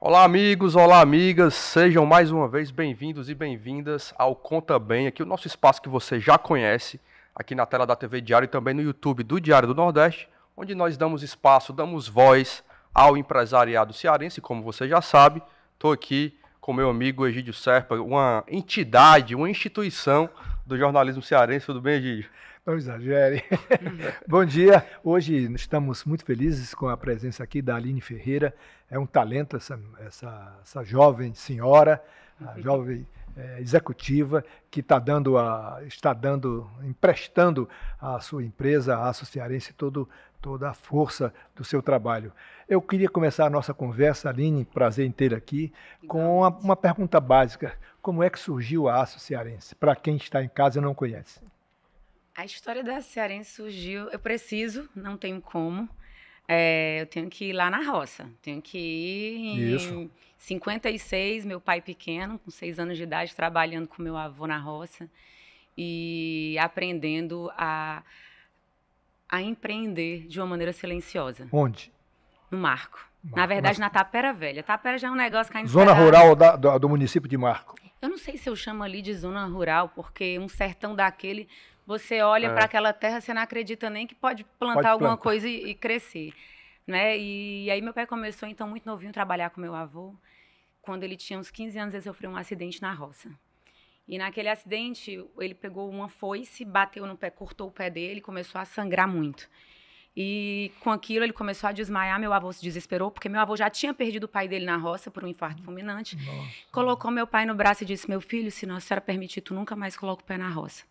Olá, amigos, olá, amigas, sejam mais uma vez bem-vindos e bem-vindas ao Conta Bem, aqui o nosso espaço que você já conhece, aqui na tela da TV Diário e também no YouTube do Diário do Nordeste, onde nós damos espaço, damos voz ao empresariado cearense, como você já sabe. Estou aqui com meu amigo Egídio Serpa, uma entidade, uma instituição do jornalismo cearense. Tudo bem, Egídio? Não exagere. Uhum. Bom dia. Hoje estamos muito felizes com a presença aqui da Aline Ferreira. É um talento essa, essa, essa jovem senhora, a uhum. jovem é, executiva que está dando a, está dando, emprestando à sua empresa, à Associarense, todo, toda a força do seu trabalho. Eu queria começar a nossa conversa, Aline, prazer inteiro aqui, com uma, uma pergunta básica. Como é que surgiu a Cearense? para quem está em casa e não conhece? A história da Cearense surgiu. Eu preciso, não tenho como. É, eu tenho que ir lá na roça. Tenho que ir em Isso. 56, meu pai pequeno, com seis anos de idade, trabalhando com meu avô na roça e aprendendo a, a empreender de uma maneira silenciosa. Onde? No Marco. Marco na verdade, mas... na Tapera Velha. Tapera já é um negócio que Zona rural da, do, do município de Marco. Eu não sei se eu chamo ali de zona rural, porque um sertão daquele você olha é. para aquela terra, você não acredita nem que pode plantar pode alguma coisa e, e, crescer, né? E, e aí meu pai começou então muito novinho a trabalhar com meu avô. Quando ele tinha uns 15 anos, ele sofreu um acidente na roça. E naquele acidente, ele pegou uma foice, bateu no pé, cortou o pé dele, começou a sangrar muito. E com aquilo ele começou a desmaiar, meu avô se desesperou, porque meu avô já tinha perdido o pai dele na roça por um infarto fulminante. Nossa. Colocou meu pai no braço e disse: "Meu filho, se nossa senhora permitir, tu nunca mais coloca o pé na roça".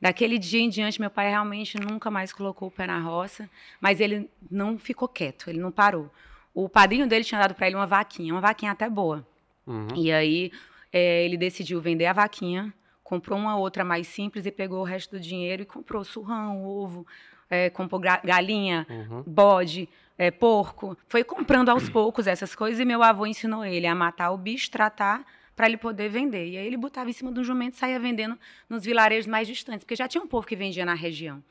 Daquele dia em diante, meu pai realmente nunca mais colocou o pé na roça, mas ele não ficou quieto, ele não parou. O padrinho dele tinha dado para ele uma vaquinha, uma vaquinha até boa. Uhum. E aí é, ele decidiu vender a vaquinha, comprou uma outra mais simples e pegou o resto do dinheiro e comprou surrão, ovo, é, comprou galinha, uhum. bode, é, porco. Foi comprando aos poucos essas coisas e meu avô ensinou ele a matar o bicho, tratar para ele poder vender. E aí ele botava em cima de um jumento e saía vendendo nos vilarejos mais distantes, porque já tinha um povo que vendia na região.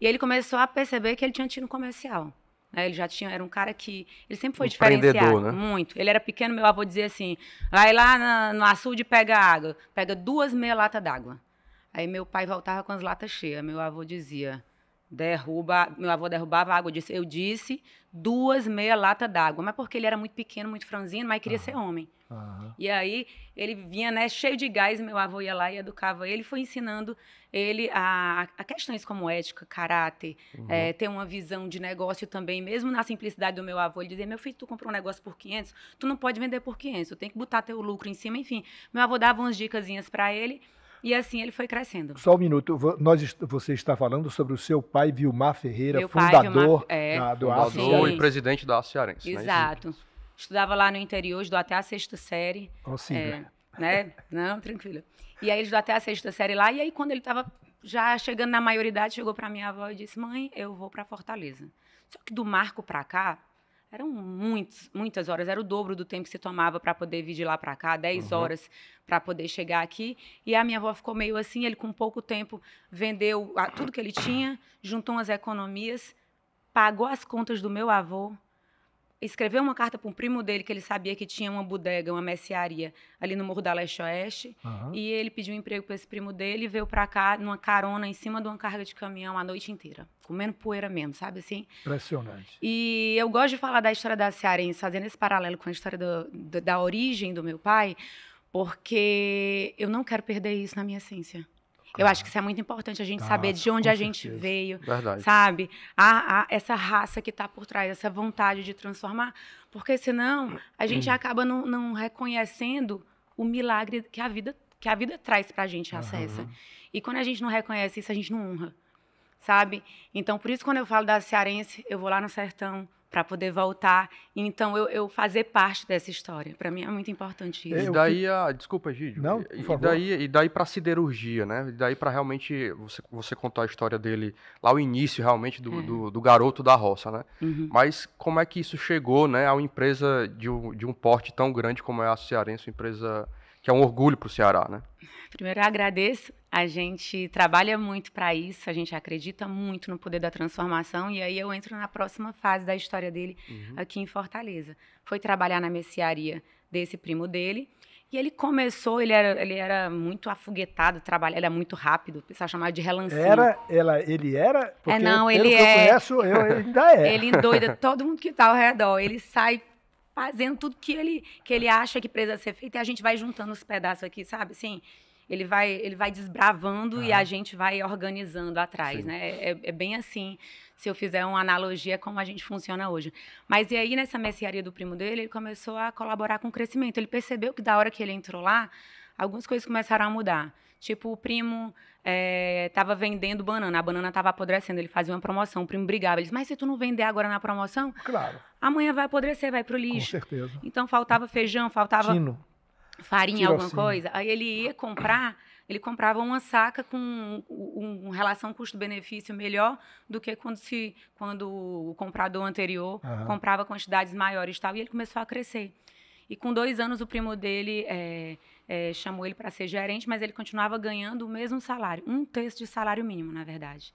E ele começou a perceber que ele tinha tino comercial. Né? Ele já tinha, era um cara que ele sempre foi diferenciado né? muito. Ele era pequeno, meu avô dizia assim: vai lá na, no açude pega água, pega duas meia lata d'água. Aí meu pai voltava com as latas cheias. Meu avô dizia: derruba, meu avô derrubava a água, eu disse, eu disse duas meia lata d'água, mas porque ele era muito pequeno, muito franzino, mas queria ah. ser homem. Uhum. E aí ele vinha, né, cheio de gás, meu avô ia lá e educava ele, foi ensinando ele a, a questões como ética, caráter, uhum. é, ter uma visão de negócio também, mesmo na simplicidade do meu avô, ele dizia, meu filho, tu comprou um negócio por 500, tu não pode vender por 500, tu tem que botar teu lucro em cima, enfim. Meu avô dava umas dicas para ele, e assim ele foi crescendo. Só um minuto, nós, você está falando sobre o seu pai Vilmar Ferreira, Meu fundador pai, Vilmar, é, da, do fundador Aço e presidente da Aço Cearense. Né? Exato. Né? Estudava lá no interior, estudou até a sexta série. Consiga. É, né? Não, tranquilo. E aí ele estudou até a sexta série lá. E aí, quando ele estava já chegando na maioridade, chegou para minha avó e disse: Mãe, eu vou para Fortaleza. Só que do Marco para cá, eram muitos, muitas horas, era o dobro do tempo que se tomava para poder vir de lá para cá, 10 uhum. horas para poder chegar aqui. E a minha avó ficou meio assim, ele com pouco tempo vendeu tudo que ele tinha, juntou as economias, pagou as contas do meu avô, escreveu uma carta para um primo dele que ele sabia que tinha uma bodega, uma mercearia ali no Morro da Leste Oeste. Uhum. E ele pediu um emprego para esse primo dele e veio para cá numa carona em cima de uma carga de caminhão a noite inteira, comendo poeira mesmo, sabe assim? Impressionante. E eu gosto de falar da história da cearense, fazendo esse paralelo com a história do, do, da origem do meu pai, porque eu não quero perder isso na minha essência. Eu acho que isso é muito importante a gente tá, saber de onde a gente certeza. veio, Verdade. sabe? A, a, essa raça que está por trás, essa vontade de transformar, porque senão a gente hum. acaba não, não, reconhecendo o milagre que a vida que a vida traz para a gente acessa. E quando a gente não reconhece isso, a gente não honra, sabe? Então, por isso quando eu falo da cearense, eu vou lá no sertão, para poder voltar. Então, eu, eu, fazer parte dessa história. Para mim é muito importante isso. E daí a. Desculpa, Gide. Não, por favor. E daí, e daí para cirurgia, né? E daí para realmente você, você contar a história dele lá o início, realmente, do, é. do, do, garoto da roça, né? Uhum. Mas como é que isso chegou, né? A uma empresa de um, de um porte tão grande como é a Cearense, uma empresa que é um orgulho para o Ceará, né? Primeiro, eu agradeço. A gente trabalha muito para isso, a gente acredita muito no poder da transformação, e aí eu entro na próxima fase da história dele uhum. aqui em Fortaleza. Foi trabalhar na mercearia desse primo dele, e ele começou, ele era, ele era muito afoguetado, trabalha, era é muito rápido, pessoal chamava de relancinho. Era, ela, ele era? É, Porque é, não, ele é. eu conheço, eu, ainda é. Ele endoida todo mundo que está ao redor. Ele sai fazendo tudo que ele, que ele acha que precisa ser feito e a gente vai juntando os pedaços aqui, sabe? sim ele vai, ele vai desbravando ah. e a gente vai organizando atrás, Sim. né? É, é, bem assim, se eu fizer uma analogia como a gente funciona hoje. Mas e aí, nessa mercearia do primo dele, ele começou a colaborar com o crescimento. Ele percebeu que da hora que ele entrou lá, algumas coisas começaram a mudar. Tipo, o primo é, tava vendendo banana, a banana tava apodrecendo, ele fazia uma promoção, o primo brigava. Ele disse, mas se tu não vender agora na promoção, claro. amanhã vai apodrecer, vai pro lixo. Com certeza. Então faltava feijão, faltava Tino. farinha, Tiro alguma assim. coisa. Aí ele ia comprar, ele comprava uma saca com um, um, um relação custo-benefício melhor do que quando, se, quando o comprador anterior uhum. comprava quantidades maiores e tal. E ele começou a crescer. E com dois anos, o primo dele é, é, chamou ele para ser gerente, mas ele continuava ganhando o mesmo salário, um terço de salário mínimo, na verdade.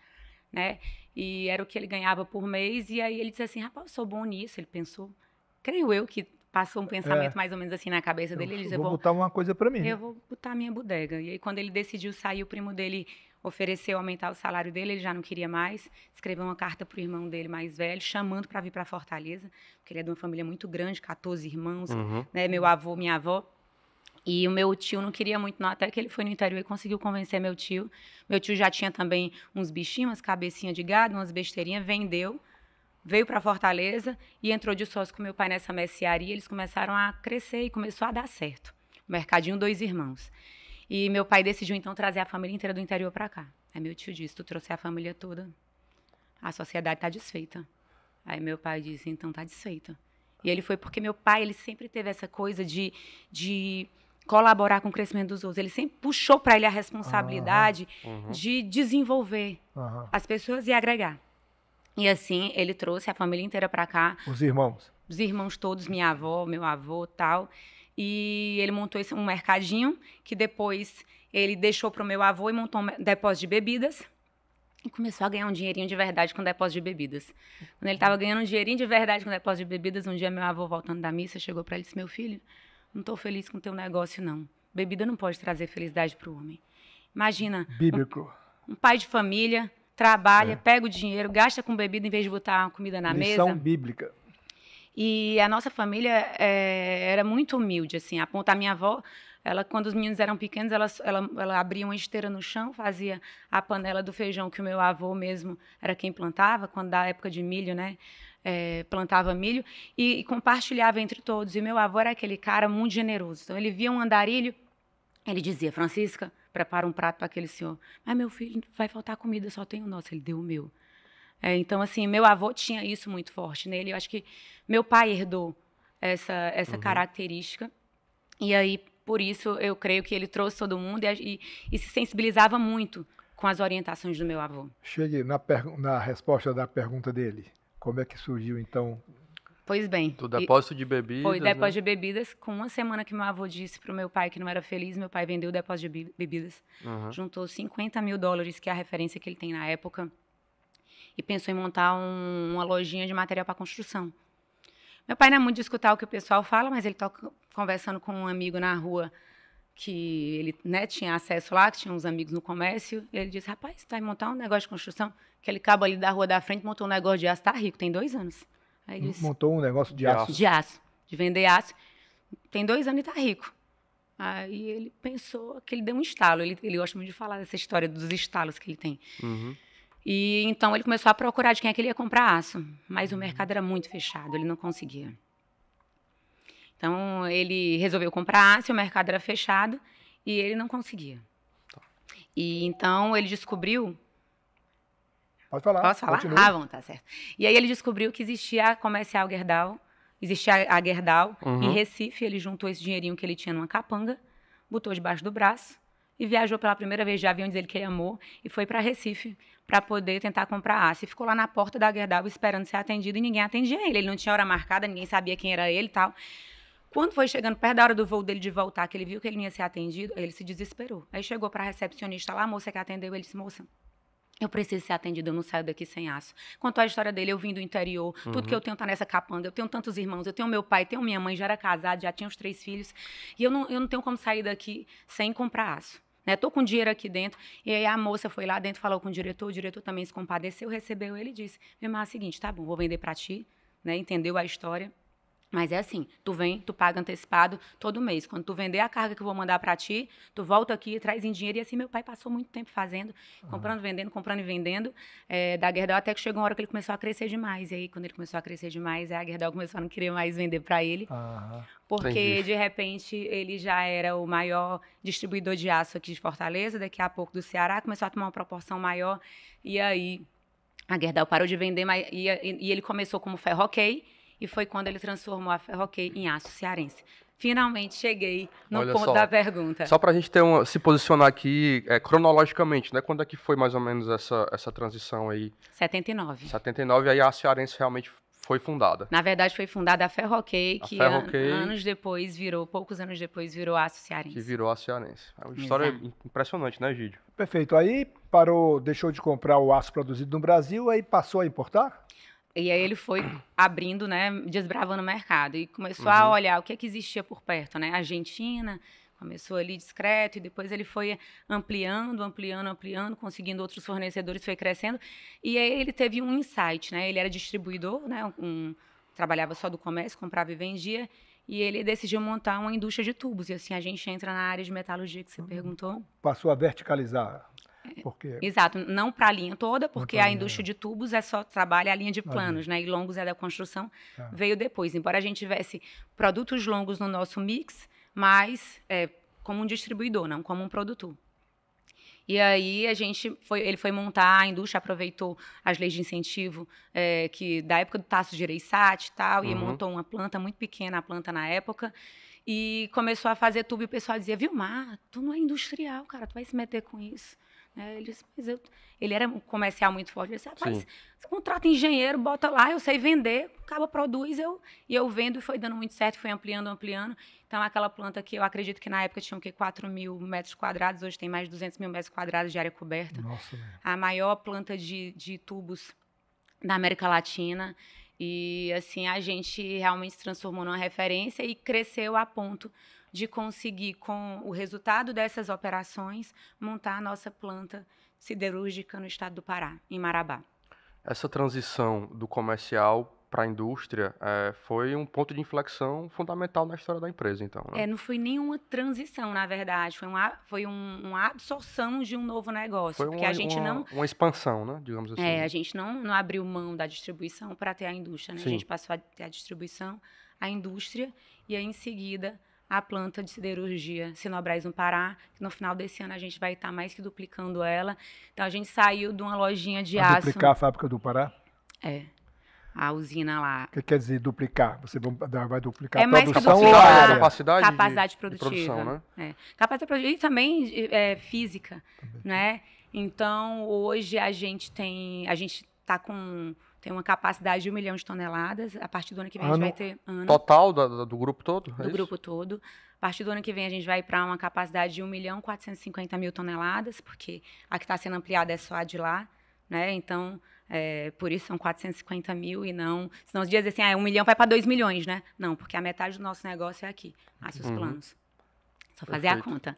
Né? E era o que ele ganhava por mês. E aí ele disse assim: rapaz, eu sou bom nisso. Ele pensou, creio eu que passou um é. pensamento é. mais ou menos assim na cabeça dele. Ele disse: vou botar uma coisa para mim. Eu vou botar minha bodega. E aí, quando ele decidiu sair, o primo dele ofereceu aumentar o salário dele, ele já não queria mais, escreveu uma carta para o irmão dele mais velho, chamando para vir para Fortaleza, porque ele é de uma família muito grande, 14 irmãos, uhum. né, meu avô, minha avó. E o meu tio não queria muito, não, até que ele foi no interior e conseguiu convencer meu tio. Meu tio já tinha também uns bichinhos, umas cabecinhas de gado, umas besteirinhas, vendeu, veio para Fortaleza e entrou de sócio com meu pai nessa mercearia. Eles começaram a crescer e começou a dar certo. Mercadinho Dois Irmãos. E meu pai decidiu então trazer a família inteira do interior para cá. Aí meu tio disse: Tu trouxe a família toda. A sociedade tá desfeita. Aí meu pai disse: Então tá desfeita. E ele foi porque meu pai, ele sempre teve essa coisa de, de colaborar com o crescimento dos outros. Ele sempre puxou para ele a responsabilidade ah, uhum. de desenvolver uhum. as pessoas e agregar. E assim, ele trouxe a família inteira para cá. Os irmãos? Os irmãos todos, minha avó, meu avô, tal. E ele montou esse, um mercadinho que depois ele deixou para o meu avô e montou um depósito de bebidas. E começou a ganhar um dinheirinho de verdade com depósito de bebidas. Quando ele estava ganhando um dinheirinho de verdade com depósito de bebidas, um dia meu avô, voltando da missa, chegou para ele e disse: Meu filho, não estou feliz com o teu negócio, não. Bebida não pode trazer felicidade para o homem. Imagina. Bíblico. Um, um, pai de família trabalha, é. pega o dinheiro, gasta com bebida em vez de botar comida na Lição mesa. Lição bíblica. E a nossa família é, era muito humilde, assim, a ponta, a minha avó, ela, quando os meninos eram pequenos, ela, ela, ela abria uma esteira no chão, fazia a panela do feijão que o meu avô mesmo era quem plantava, quando da época de milho, né? É, plantava milho e, e compartilhava entre todos. E meu avô era aquele cara muito generoso. Então ele via um andarilho, ele dizia: Francisca, prepara um prato para aquele senhor. Mas meu filho, vai faltar comida, só tem o nosso. Ele deu o meu. É, então, assim, meu avô tinha isso muito forte nele. Eu acho que meu pai herdou essa, essa uhum. característica. E aí, por isso, eu creio que ele trouxe todo mundo e, e, e se sensibilizava muito com as orientações do meu avô. Chegue na, na resposta da pergunta dele. Como é que surgiu, então, Pois bem. Do depósito de bebidas. Foi né? depósito né? de bebidas. Com uma semana que meu avô disse para o meu pai que não era feliz, meu pai vendeu o depósito de bebidas. Uhum. Juntou 50 mil dólares, que é a referência que ele tem na época, e pensou em montar um, uma lojinha de material para construção. Meu pai não é muito de escutar o que o pessoal fala, mas ele está conversando com um amigo na rua que ele né, tinha acesso lá, que tinha uns amigos no comércio. ele disse: Rapaz, está em montar um negócio de construção? Aquele cabo ali da rua da frente montou um negócio de aço, está rico, tem dois anos. Aí disse, montou um negócio de, de aço? De aço, de vender aço. Tem dois anos e está rico. Aí ele pensou que ele deu um estalo. Ele, ele gosta muito de falar dessa história dos estalos que ele tem. Uhum. E então ele começou a procurar de quem é que ele ia comprar aço, mas o uhum. mercado era muito fechado, ele não conseguia. Então ele resolveu comprar aço, o mercado era fechado e ele não conseguia. Tá. E então ele descobriu. Pode falar. Posso falar? Continue. Ah, bom, tá certo. E aí ele descobriu que existia a comercial Gerdau, existia a Gerdau uhum. em Recife. Ele juntou esse dinheirinho que ele tinha numa capanga, botou debaixo do braço e viajou pela primeira vez de avião, diz ele que ele amou, e foi para Recife para poder tentar comprar aço. E ficou lá na porta da Gerdau esperando ser atendido e ninguém atendia ele. Ele não tinha hora marcada, ninguém sabia quem era ele e tal. Quando foi chegando perto da hora do voo dele de voltar, que ele viu que ele ia ser atendido, ele se desesperou. Aí chegou para a recepcionista lá, a moça que atendeu, ele disse: Moça, eu preciso ser atendido, eu não saio daqui sem aço. Contou a história dele, eu vim do interior, uhum. tudo que uhum. eu tenho tá nessa capanga, eu tenho tantos irmãos, eu tenho meu pai, tenho minha mãe, já era casada, já tinha os três filhos, e eu não, eu não tenho como sair daqui sem comprar aço né? Tô com dinheiro aqui dentro. E aí a moça foi lá dentro, falou com o diretor, o diretor também se compadeceu, recebeu ele e disse: Meu irmão, é o seguinte, tá bom, vou vender para ti, né? Entendeu a história. Mas é assim, tu vem, tu paga antecipado todo mês. Quando tu vender a carga que eu vou mandar para ti, tu volta aqui, traz em dinheiro. E assim, meu pai passou muito tempo fazendo, comprando, vendendo, comprando e vendendo. É, da Gerdau até que chegou uma hora que ele começou a crescer demais. E aí, quando ele começou a crescer demais, a Gerdau começou a não querer mais vender para ele. Porque, Entendi. de repente, ele já era o maior distribuidor de aço aqui de Fortaleza, daqui a pouco do Ceará, começou a tomar uma proporção maior. E aí, a Gerdau parou de vender, mas, e, e ele começou como ferroquei. Okay, e foi quando ele transformou a Ferroquê em aço cearense. Finalmente cheguei no Olha ponto só, da pergunta. Só para a gente ter se posicionar aqui é, cronologicamente, né? Quando é que foi mais ou menos essa, essa transição aí? 79. 79, aí a Cearense realmente foi fundada. Na verdade, foi fundada a Ferroquei, que an anos depois virou, poucos anos depois, virou a Cearense. Que virou a Cearense. É uma história impressionante, né, Gídio? Perfeito. Aí parou, deixou de comprar o aço produzido no Brasil, aí passou a importar? E aí ele foi abrindo, né, desbravando o mercado e começou uhum. a olhar o que, é que existia por perto, né? Argentina, começou ali discreto e depois ele foi ampliando, ampliando, ampliando, conseguindo outros fornecedores, foi crescendo. E aí ele teve um insight, né? Ele era distribuidor, né? Um, trabalhava só do comércio, comprava e vendia. E ele decidiu montar uma indústria de tubos. E assim, a gente entra na área de metalurgia que você uhum. perguntou. Passou a verticalizar. É. Porque... Exato, não para a linha toda, porque a indústria é. de tubos é só trabalha a linha de planos, né? E longos é da construção, tá. veio depois. Embora a gente tivesse produtos longos no nosso mix, mas é, como um distribuidor, não como um produtor. E aí a gente foi, ele foi montar, a indústria aproveitou as leis de incentivo é, que da época do Tasso Direissat e tal, uhum. e montou uma planta muito pequena, a planta na época, e começou a fazer tubo e o pessoal dizia, Vilmar, tu não é industrial, cara, tu vai se meter com isso ele disse, mas eu... Ele era um comercial muito forte. Ele disse, rapaz, você contrata engenheiro, bota lá, eu sei vender, acaba, produz, eu... E eu vendo e foi dando muito certo, foi ampliando, ampliando. Então, aquela planta que eu acredito que na época tinha o quê? 4 mil metros quadrados, hoje tem mais de 200 mil metros quadrados de área coberta. Nossa, né? A maior planta de, de tubos da América Latina. E, assim, a gente realmente se transformou numa referência e cresceu a ponto de conseguir, com o resultado dessas operações, montar a nossa planta siderúrgica no estado do Pará, em Marabá. Essa transição do comercial para a indústria é, foi um ponto de inflexão fundamental na história da empresa, então. Né? É, não foi nenhuma transição, na verdade. Foi uma, foi um, uma absorção de um novo negócio. Foi uma, a gente uma, não. Uma expansão, né? Digamos assim. É, a gente não, não abriu mão da distribuição para ter a indústria, né? A gente passou a ter a distribuição, a indústria, e aí em seguida a planta de siderurgia Sinobras no Pará, que no final desse ano a gente vai estar mais que duplicando ela. Então a gente saiu de uma lojinha de a aço. Duplicar a fábrica do Pará? É. A usina lá. O que quer dizer duplicar? Você vai duplicar é a produção ou a capacidade, capacidade de, produtiva? De produção, né? É. Capacidade produtiva e também é, física, também. né? Então hoje a gente tem, a gente está com tem uma capacidade de um milhão de toneladas. A partir do ano que vem ano, a gente vai ter. Ano, total do, do grupo todo? É do grupo todo. A partir do ano que vem a gente vai para uma capacidade de 1 milhão 450 mil toneladas, porque a que está sendo ampliada é só a de lá. Né? Então, é, por isso são 450 mil e não. Senão os dias assim, ah, 1 milhão vai para 2 milhões, né? Não, porque a metade do nosso negócio é aqui, Assos uhum. Planos. Só fazer Perfeito. a conta.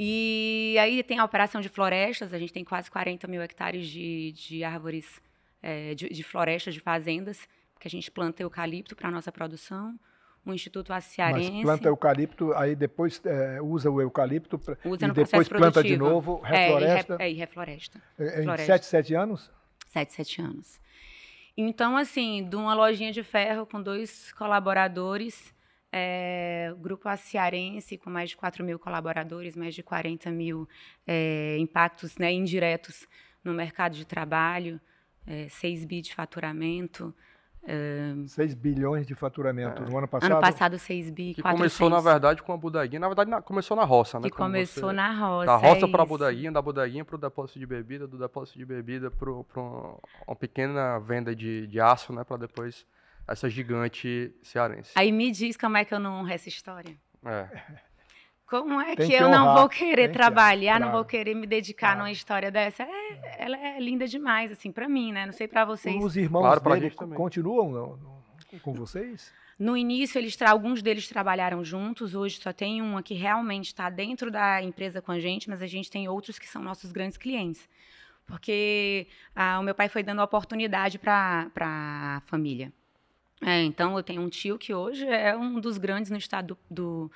E aí tem a operação de florestas, a gente tem quase 40 mil hectares de, de árvores é, de, de, florestas, de fazendas, que a gente planta eucalipto para nossa produção. O Instituto Aciarense. Mas planta eucalipto, aí depois é, usa o eucalipto pra, usa e depois planta de novo, refloresta. É, e, re, é, e refloresta. É, em 7, 7 anos? 7, 7 anos. Então, assim, de uma lojinha de ferro com dois colaboradores, é, grupo aciarense com mais de 4 mil colaboradores, mais de 40 mil é, impactos né, indiretos no mercado de trabalho, é, 6 bi de faturamento. 6 bilhões de faturamento no é. ano passado? Ano passado, 6 bi, Que começou, na verdade, com a bodeguinha. Na verdade, na, começou na roça, né? Que começou você, na roça. Da roça é para a bodeguinha, da bodeguinha para o depósito de bebida, do depósito de bebida para uma pequena venda de, de aço, né? Para depois essa gigante cearense. Aí me diz como é que eu não honro essa história. É. Como é que, eu honrar. não vou querer Tem trabalhar, que, não vou querer me dedicar claro. numa história dessa? É, ela é linda demais, assim, para mim, né? Não sei para vocês. Os irmãos claro, dele continuam não, não, com vocês? No início, eles alguns deles trabalharam juntos. Hoje só tem uma que realmente está dentro da empresa com a gente, mas a gente tem outros que são nossos grandes clientes. Porque ah, o meu pai foi dando oportunidade para a família. É, então, eu tenho um tio que hoje é um dos grandes no estado do, do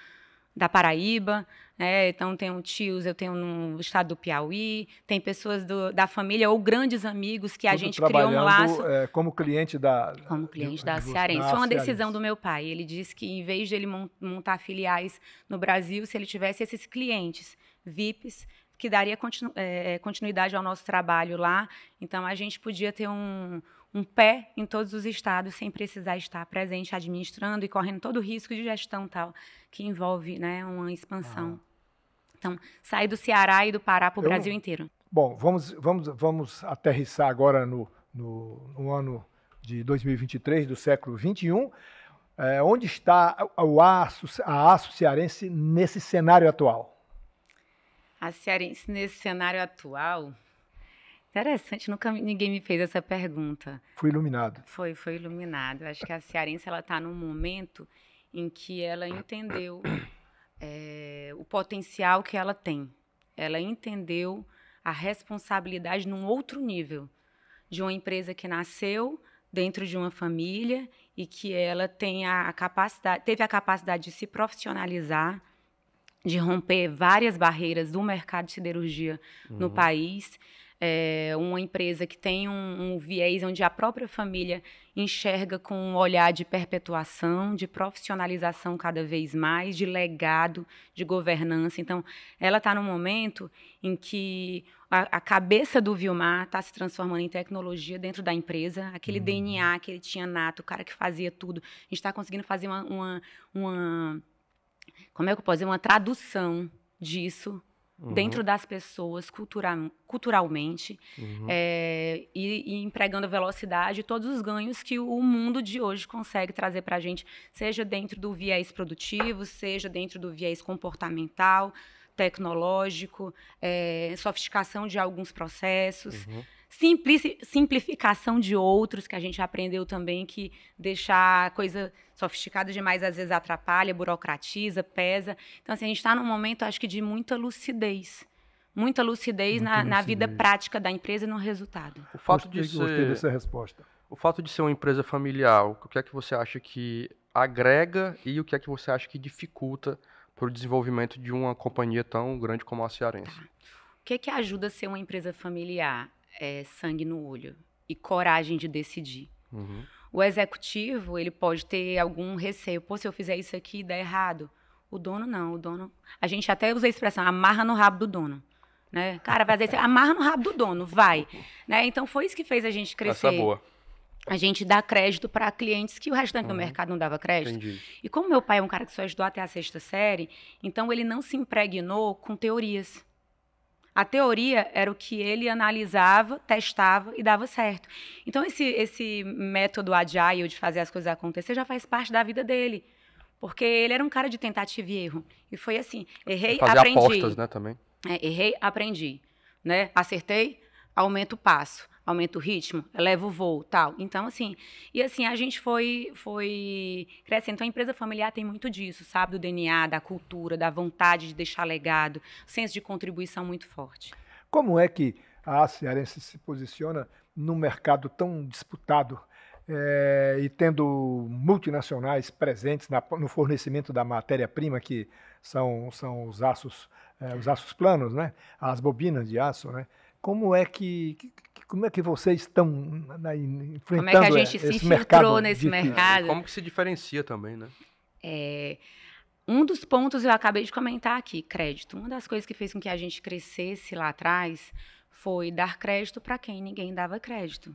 da Paraíba, né? então tenho tios, eu tenho no estado do Piauí, tem pessoas do, da família ou grandes amigos que Tudo a gente criou um laço. É, como cliente da. Como cliente de, da de, Cearense. Foi uma decisão do meu pai. Ele disse que em vez de ele montar filiais no Brasil, se ele tivesse esses clientes VIPs, que daria continu, é, é, continuidade ao nosso trabalho lá, então a gente podia ter um um pé em todos os estados sem precisar estar presente administrando e correndo todo o risco de gestão tal que envolve né, uma expansão. Ah. Então, sair do Ceará e do Pará para o Brasil inteiro. Bom, vamos, vamos, vamos aterrissar agora no, no, no ano de 2023 do século 21. É, onde está o aço, a aço cearense nesse cenário atual? A cearense nesse cenário atual Interessante, nunca ninguém me fez essa pergunta. Foi iluminado. Foi, foi iluminado. acho que a cearense ela está num momento em que ela entendeu é, o potencial que ela tem. Ela entendeu a responsabilidade num outro nível de uma empresa que nasceu dentro de uma família e que ela tem a capacidade, teve a capacidade de se profissionalizar, de romper várias barreiras do mercado de siderurgia uhum. no país é uma empresa que tem um, um, viés onde a própria família enxerga com um olhar de perpetuação, de profissionalização cada vez mais, de legado, de governança. Então, ela está num momento em que a, a cabeça do Vilmar está se transformando em tecnologia dentro da empresa, aquele uhum. DNA que ele tinha nato, o cara que fazia tudo. A gente está conseguindo fazer uma, uma, uma. Como é que eu posso dizer? Uma tradução disso Uhum. dentro das pessoas culturalmente uhum. é, e, e, empregando a velocidade todos os ganhos que o mundo de hoje consegue trazer para a gente, seja dentro do viés produtivo, seja dentro do viés comportamental, tecnológico, é, sofisticação de alguns processos. Uhum. Simplici simplificação de outros, que a gente aprendeu também que deixar coisa sofisticada demais às vezes atrapalha, burocratiza, pesa. Então, assim, a gente está num momento, acho que, de muita lucidez. Muita lucidez muita na, lucidez. na vida prática da empresa e no resultado. O fato gostei, de ser, gostei dessa resposta. O fato de ser uma empresa familiar, o que é que você acha que agrega e o que é que você acha que dificulta para o desenvolvimento de uma companhia tão grande como a Cearense? Tá. O que, é que ajuda a ser uma empresa familiar? é, sangue no olho e coragem de decidir. Uhum. O executivo, ele pode ter algum receio. Pô, se eu fizer isso aqui, dá errado. O dono não, o dono... A gente até usa a expressão, amarra no rabo do dono. Né? Cara, vai dizer, amarra no rabo do dono, vai. Né? Então, foi isso que fez a gente crescer. Essa boa a gente dá crédito para clientes que o restante uhum. do mercado não dava crédito. Entendi. E como meu pai é um cara que só ajudou até a sexta série, então ele não se impregnou com teorias. A teoria era o que ele analisava, testava e dava certo. Então, esse, esse método agile de fazer as coisas acontecer já faz parte da vida dele. Porque ele era um cara de tentativa e erro. E foi assim, errei, fazer aprendi. apostas, né, também. É, errei, aprendi. Né? Acertei, aumento o passo aumenta o ritmo, eleva o voo, tal. Então, assim, e assim, a gente foi, foi crescendo. Então, a empresa familiar tem muito disso, sabe? Do DNA, da cultura, da vontade de deixar legado, senso de contribuição muito forte. Como é que a Cearense se posiciona num mercado tão disputado é, e tendo multinacionais presentes na, no fornecimento da matéria-prima, que são, são os aços, é, os aços planos, né? as bobinas de aço, né? Como é que, como é que vocês estão esse enfrentando Como é que a gente se infiltrou nesse mercado? Como que se diferencia também, né? É, um dos pontos eu acabei de comentar aqui, crédito. Uma das coisas que fez com que a gente crescesse lá atrás foi dar crédito para quem ninguém dava crédito.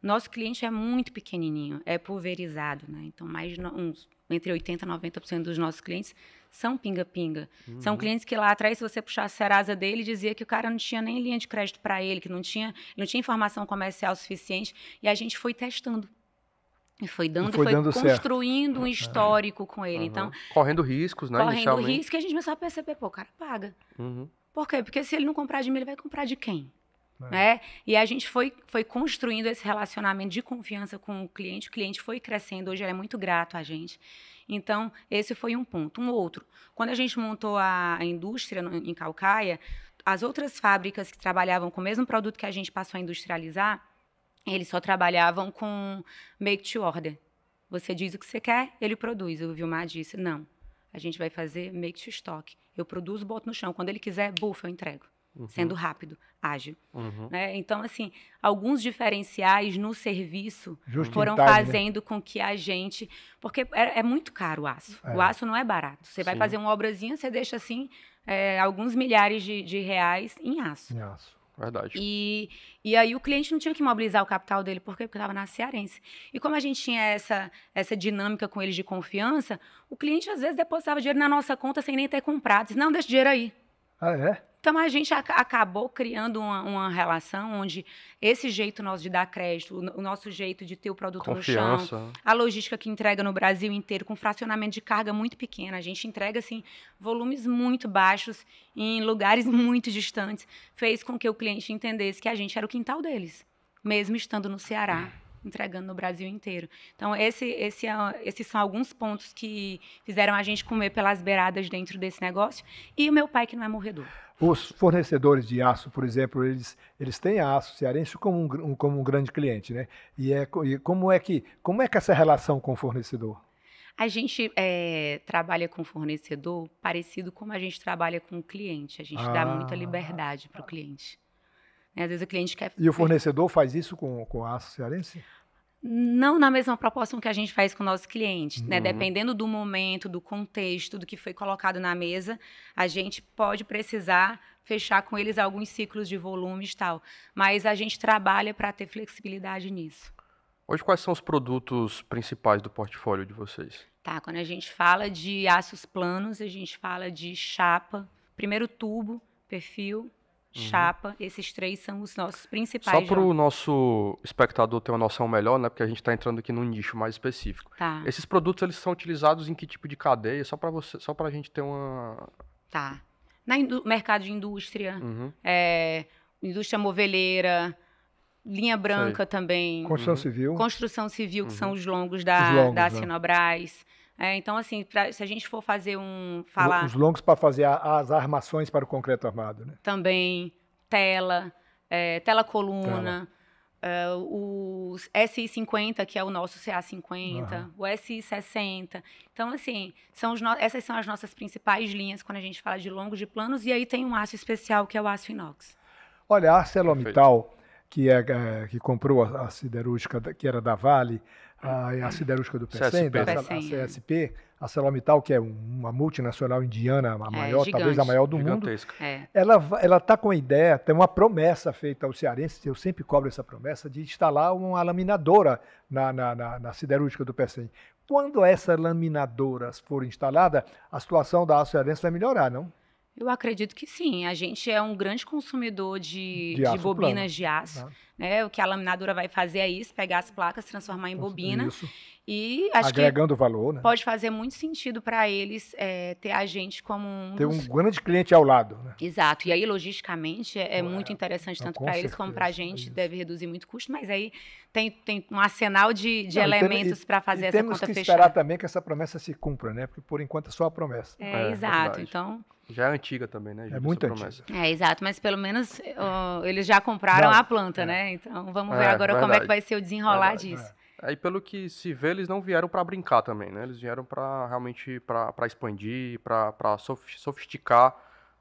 Nosso cliente é muito pequenininho, é pulverizado, né? Então, mais de uns entre 80% e 90% dos nossos clientes são pinga-pinga. Uhum. São clientes que lá atrás, se você puxar a Serasa dele, dizia que o cara não tinha nem linha de crédito para ele, que não tinha, não tinha informação comercial suficiente. E a gente foi testando. E foi dando, e foi, foi construindo certo. um histórico com ele. Uhum. Então, correndo riscos, né? Correndo risco que a gente começou a perceber, pô, o cara paga. Uhum. Por quê? Porque se ele não comprar de mim, ele vai comprar de quem? É. Né? E a gente foi, foi construindo esse relacionamento de confiança com o cliente. O cliente foi crescendo, hoje ele é muito grato a gente. Então, esse foi um ponto. Um outro, quando a gente montou a, a indústria no, em Calcaia, as outras fábricas que trabalhavam com o mesmo produto que a gente passou a industrializar, eles só trabalhavam com make to order. Você diz o que você quer, ele produz. O Vilmar disse: não, a gente vai fazer make to stock. Eu produzo, boto no chão. Quando ele quiser, bufa, eu entrego uhum. sendo rápido, ágil. Uhum. Né? Então, assim, alguns diferenciais no serviço foram time, né? fazendo né? com que a gente. Porque é, é muito caro o aço. É. O aço não é barato. Você Sim. vai fazer uma obrazinha, você deixa assim é, alguns milhares de, de, reais em aço. Em aço. Verdade. E, e aí o cliente não tinha que mobilizar o capital dele, por quê? Porque estava na Cearense. E como a gente tinha essa, essa dinâmica com eles de confiança, o cliente às vezes depositava dinheiro na nossa conta sem nem ter comprado. Diz, não, deixa o dinheiro aí. Ah, é? Então a gente ac acabou criando uma, uma, relação onde esse jeito nosso de dar crédito, o, nosso jeito de ter o produto Confiança. no chão, a logística que entrega no Brasil inteiro com fracionamento de carga muito pequena, a gente entrega assim volumes muito baixos em lugares muito distantes, fez com que o cliente entendesse que a gente era o quintal deles, mesmo estando no Ceará. Hum entregando no Brasil inteiro. Então, esse, esse, é, esses são alguns pontos que fizeram a gente comer pelas beiradas dentro desse negócio. E o meu pai, que não é morredor. Os fornecedores de aço, por exemplo, eles, eles têm a aço cearense como um, como um grande cliente, né? E, é, e como, é que, como é que é essa relação com o fornecedor? A gente é, trabalha com fornecedor parecido como a gente trabalha com o cliente. A gente ah. dá muita ah. liberdade para o cliente. Né, às vezes o cliente quer. E o fornecedor faz isso com, com aço cearense? não na mesma proporção que a gente faz com o nosso cliente, né? uhum. né? Dependendo do momento, do contexto, do que foi colocado na mesa, a gente pode precisar fechar com eles alguns ciclos de volumes e tal. Mas a gente trabalha para ter flexibilidade nisso. Hoje, quais são os produtos principais do portfólio de vocês? Tá, quando a gente fala de aços planos, a gente fala de chapa, primeiro tubo, perfil, Uhum. chapa. Esses três são os nossos principais. Só para o nosso espectador ter uma noção melhor, né? Porque a gente está entrando aqui num nicho mais específico. Tá. Esses produtos eles são utilizados em que tipo de cadeia? Só para você, só para a gente ter uma. Tá. Na mercado de indústria, uhum. é, indústria moveleira, linha branca Sei. também. Construção uhum. civil. Construção civil, que são uhum. os longos da, os longos, da né. Sinobras. É, então, assim, pra, se a gente for fazer um. falar Os longos para fazer a, as armações para o concreto armado, né? Também, tela, é, tela coluna. Tela. É, o SI50, que é o nosso CA50, uhum. o SI60. Então, assim, são essas são as nossas principais linhas quando a gente fala de longos de planos. E aí tem um aço especial, que é o aço inox. Olha, a ArcelorMittal, que, é, é, que comprou a, siderúrgica que era da Vale, a, é a siderúrgica do Pecém, da é. a CSP, a Salomital, que é uma multinacional indiana, a maior, é, talvez a maior do gigantesca. mundo, é. ela está com a ideia, tem uma promessa feita aos cearenses, eu sempre cobro essa promessa, de instalar uma laminadora na, na, na, na siderúrgica do Pecém. Quando essas laminadoras forem instaladas a situação da aço cearense vai melhorar, não? Eu acredito que sim. A gente é um grande consumidor de, de, de bobinas plano. de aço. Ah. Né? O que a laminadora vai fazer é isso, pegar as placas, transformar em bobina. Isso. E acho Agregando que valor, né? pode fazer muito sentido para eles é, ter a gente como um... Ter um grande cliente ao lado. Né? Exato. E aí, logisticamente, é, é muito é. interessante, tanto para eles como para a gente. É deve reduzir muito custo, mas aí tem, tem um arsenal de, de Não, elementos para fazer essa conta fechada. temos que esperar também que essa promessa se cumpra, né? Porque, por enquanto, é só a promessa. É, é exato. Verdade. Então... Já é antiga também, né? Já é muito promessa. antiga. É, exato, mas pelo menos ó, eles já compraram não, a planta, é. né? Então vamos ver é, agora verdade. como é que vai ser o desenrolar verdade, disso. É. Aí pelo que se vê, eles não vieram para brincar também, né? Eles vieram para realmente para expandir, para sofisticar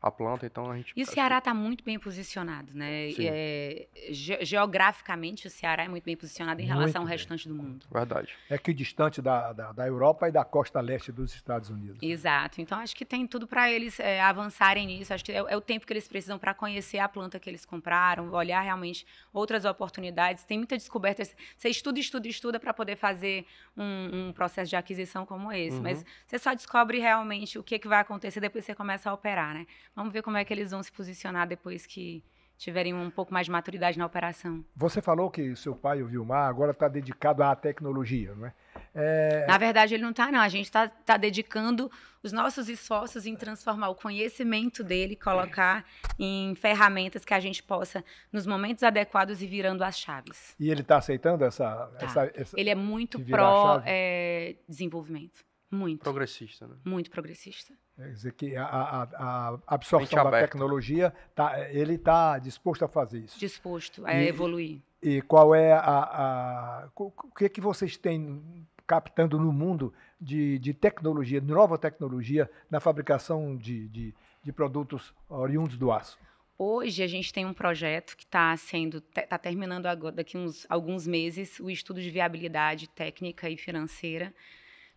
a planta, então a gente... E o Ceará está muito bem posicionado, né? É, ge geograficamente, o Ceará é muito bem posicionado em muito relação ao restante bem. do mundo. Verdade. É que distante da, da, da, Europa e da costa leste dos Estados Unidos. Né? Exato. Então, acho que tem tudo para eles é, avançarem nisso. Acho que é, é o tempo que eles precisam para conhecer a planta que eles compraram, olhar realmente outras oportunidades. Tem muita descoberta. Você estuda, estuda, estuda para poder fazer um, um, processo de aquisição como esse. Uhum. Mas você só descobre realmente o que, que vai acontecer depois que você começa a operar, né? Vamos ver como é que eles vão se posicionar depois que tiverem um pouco mais de maturidade na operação. Você falou que seu pai, o Vilmar, agora está dedicado à tecnologia, não é? é... Na verdade, ele não está, não. A gente está tá dedicando os nossos esforços em transformar o conhecimento dele, colocar em ferramentas que a gente possa, nos momentos adequados, e virando as chaves. E ele está aceitando essa, tá. essa, essa, Ele é muito pró-desenvolvimento. É, muito. Progressista, né? Muito progressista. É, quer dizer que a, a, a absorção da tecnologia, tá, ele está disposto a fazer isso. Disposto a e, evoluir. E qual é a, a. O que, é que vocês têm captando no mundo de, de tecnologia, de nova tecnologia, na fabricação de, de, de, produtos oriundos do aço? Hoje a gente tem um projeto que está sendo, está terminando agora, daqui uns alguns meses, o estudo de viabilidade técnica e financeira,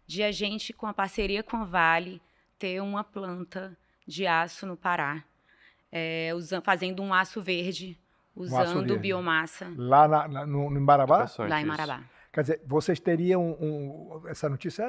de a gente, com a parceria com a Vale, ter uma planta de aço no Pará, é, eh, usando, fazendo um aço verde, usando um aço biomassa. Lá na, na, no, no Marabá? É Lá em Marabá. Quer dizer, vocês teriam um, um, essa notícia é,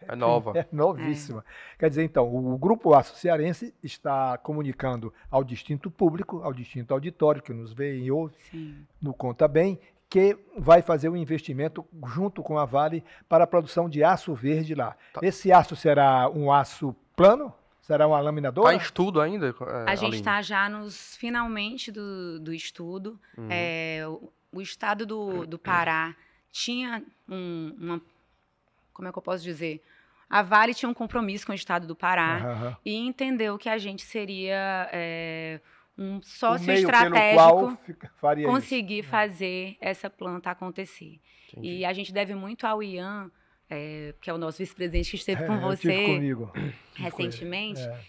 é, é, é nova, é novíssima. É. Quer dizer, então, o, grupo Aço Cearense está comunicando ao distinto público, ao distinto auditório que nos vê e ouve, Sim. no conta bem, que vai fazer um investimento junto com a Vale para a produção de aço verde lá. Tá. Esse aço será um aço plano? Será uma laminadora? Está em estudo ainda? É, a gente está já nos finalmente do, do estudo. Uhum. É, o, o, estado do, do Pará tinha um, uma. Como é que eu posso dizer? A Vale tinha um compromisso com o estado do Pará uhum. e entendeu que a gente seria. É, um sócio meio estratégico qual conseguir isso. É. fazer essa planta acontecer. Entendi. E a gente deve muito ao Ian, é, que é o nosso vice-presidente que esteve é, com você comigo. recentemente. É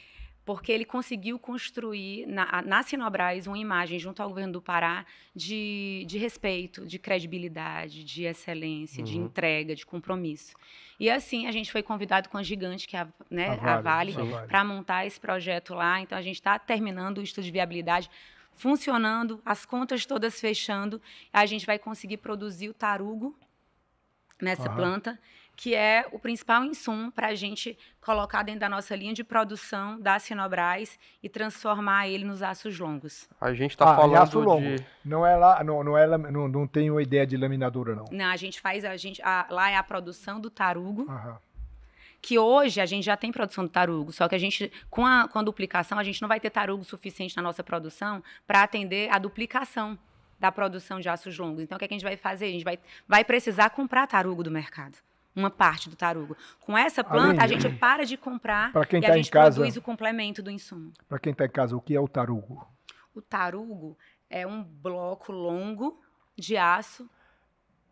porque ele conseguiu construir na, na Sinobras uma imagem junto ao governo do Pará de, de respeito, de credibilidade, de excelência, uhum. de entrega, de compromisso. E assim, a gente foi convidado com a gigante, que é a, né, a Vale, vale para montar esse projeto lá. Então, a gente está terminando o estudo de viabilidade funcionando, as contas todas fechando. A gente vai conseguir produzir o tarugo nessa uhum. planta que é o principal insumo para a gente colocar dentro da nossa linha de produção da Sinobras e transformar ele nos aços longos. A gente está ah, falando aço de... longo. Não é lá, não, não é não, não tenho ideia de laminadora não. Não, a gente faz a gente a, lá é a produção do tarugo. Aham que hoje a gente já tem produção de tarugo, só que a gente, com a, com a duplicação, a gente não vai ter tarugo suficiente na nossa produção para atender a duplicação da produção de aços longos. Então, o que, é que a gente vai fazer? A gente vai, vai precisar comprar tarugo do mercado uma parte do tarugo. Com essa planta, Aline, a gente para de comprar e tá a gente casa, produz o complemento do insumo. Para quem está em casa, o que é o tarugo? O tarugo é um bloco longo de aço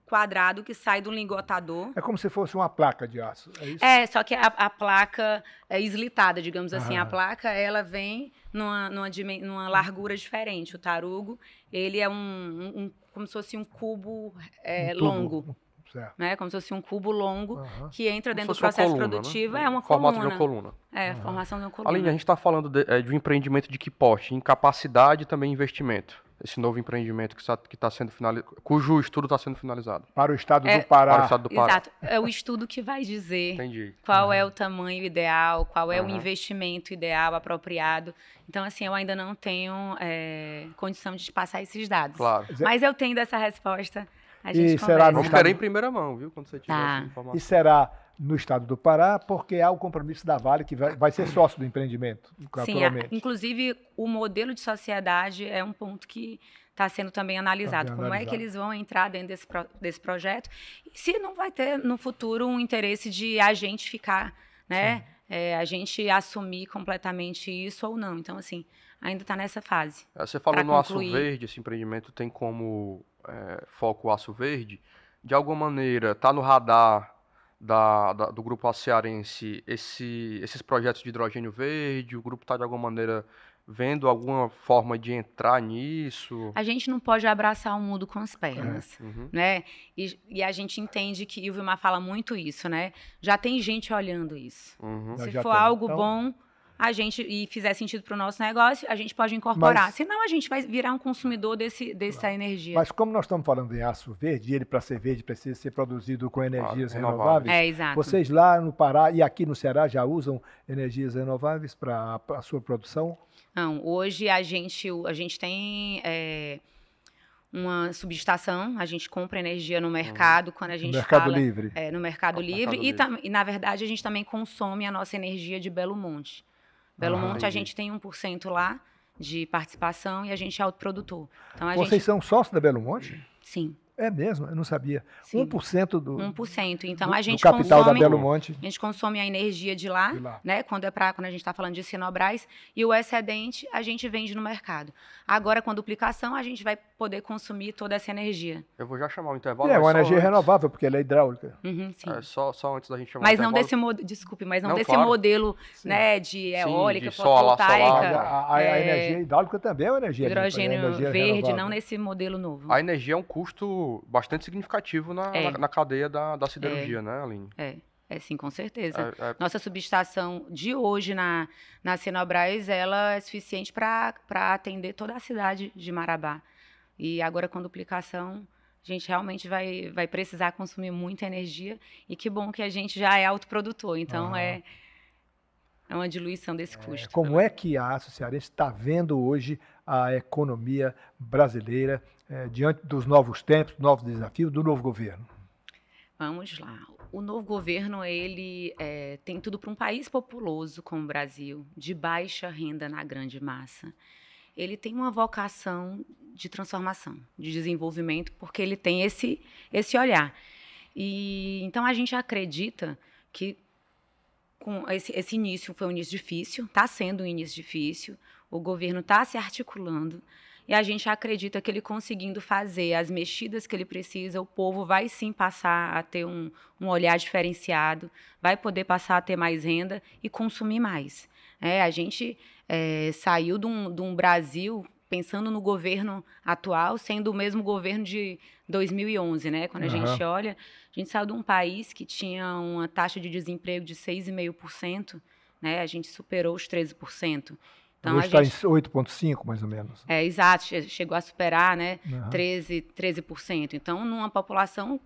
quadrado que sai do lingotador. É como se fosse uma placa de aço, é isso? É, só que a, a placa é eslitada, digamos assim. A ah. placa, ela vem numa, numa, numa, largura diferente. O tarugo, ele é um, um, um como se fosse um cubo é, um longo. Certo. É. Né? Como se fosse um cubo longo uhum. que entra dentro do processo coluna, né? produtivo. Né? É uma Formato coluna. de uma coluna. É, uhum. formação de uma coluna. Aline, a gente está falando de, é, de, um empreendimento de que porte? capacidade e também investimento. Esse novo empreendimento que está está sendo finalizado, cujo estudo está sendo finalizado. Para o estado é, do Pará. Para o estado do Pará. Exato. É o estudo que vai dizer qual uhum. é o tamanho ideal, qual é o investimento ideal, apropriado. Então, assim, eu ainda não tenho é, condição de passar esses dados. Claro. Mas eu tenho dessa resposta gente e será Vamos estado... em primeira mão, viu? Quando você tiver tá. informação. E será no estado do Pará, porque há o compromisso da Vale, que vai, vai ser sócio do empreendimento, naturalmente. Sim, inclusive o modelo de sociedade é um ponto que está sendo também tá analisado. Como analisado. é que eles vão entrar dentro desse, pro, desse projeto? E se não vai ter no futuro um interesse de a gente ficar, né? É, a gente assumir completamente isso ou não. Então, assim, ainda está nessa fase. É, você falou no concluir... Aço Verde, esse empreendimento tem como é, foco aço verde, de alguma maneira está no radar da, da, do grupo acearense esse, esses projetos de hidrogênio verde? O grupo está de alguma maneira vendo alguma forma de entrar nisso? A gente não pode abraçar o mundo com as pernas, é, uhum. né? E, e, a gente entende que, e o Vilmar fala muito isso, né? Já tem gente olhando isso. Uhum. Se for tem. algo então... bom a gente e fizer sentido para o nosso negócio, a gente pode incorporar. Mas, Senão a gente vai virar um consumidor desse, dessa claro. energia. Mas como nós estamos falando em aço verde, ele para ser verde precisa ser produzido com energias claro, renováveis. É, exato. Vocês lá no Pará e aqui no Ceará já usam energias renováveis para a sua produção? Não, hoje a gente, a gente tem. É, uma subestação, a gente compra energia no mercado uhum. quando a gente mercado fala, livre. É, no Mercado ah, Livre mercado e, livre. e na verdade a gente também consome a nossa energia de Belo Monte. Belo ah, Monte a gente tem 1% lá de participação e a gente é autoprodutor. Então, Vocês gente... são sócios da Belo Monte? Sim. É mesmo? Eu não sabia. Sim. 1% do 1%. Então do, a gente capital consome, da Belo Monte. A gente consome a energia de lá, de lá. né? Quando é para quando a gente está falando de Sinobras e o excedente a gente vende no mercado. Agora com a duplicação a gente vai poder consumir toda essa energia. Eu vou já chamar o intervalo. É uma energia antes. renovável porque ela é hidráulica. Uhum, sim. É, só só antes da gente chamar. Mas o não desse modelo, desculpe, mas não, não desse claro. modelo, né, de eólica, sim, de fotovoltaica. Solar, solar. A, a, a, é. energia hidráulica também é uma energia. Né? Hidrogênio é energia verde, renovável. não nesse modelo novo. A energia é um custo bastante significativo na, é. na, na, cadeia da, da siderurgia, é. né, Aline? É. É sim, com certeza. É, é... Nossa subestação de hoje na, na Sinobras, ela é suficiente para atender toda a cidade de Marabá. E agora com duplicação, a gente realmente vai, vai precisar consumir muita energia. E que bom que a gente já é autoprodutor, então é, é uma diluição desse é, custo. É, como né? é que a Associação está vendo hoje a economia brasileira é, diante dos novos tempos, novos desafios do novo governo? Vamos lá. O novo governo ele é, tem tudo para um país populoso como o Brasil, de baixa renda na grande massa. Ele tem uma vocação de transformação, de desenvolvimento, porque ele tem esse esse olhar. E então a gente acredita que com esse, esse início foi um início difícil, está sendo um início difícil. O governo está se articulando e a gente acredita que ele conseguindo fazer as mexidas que ele precisa, o povo vai sim passar a ter um, um olhar diferenciado, vai poder passar a ter mais renda e consumir mais. É, a gente é, saiu de um, de um Brasil pensando no governo atual, sendo o mesmo governo de 2011, né? Quando a uhum. gente olha, a gente saiu de um país que tinha uma taxa de desemprego de 6,5%, né? A gente superou os 13%. Então, Hoje está gente... em 8,5% mais ou menos. É, exato, chegou a superar né, uhum. 13, 13%. Então, numa população,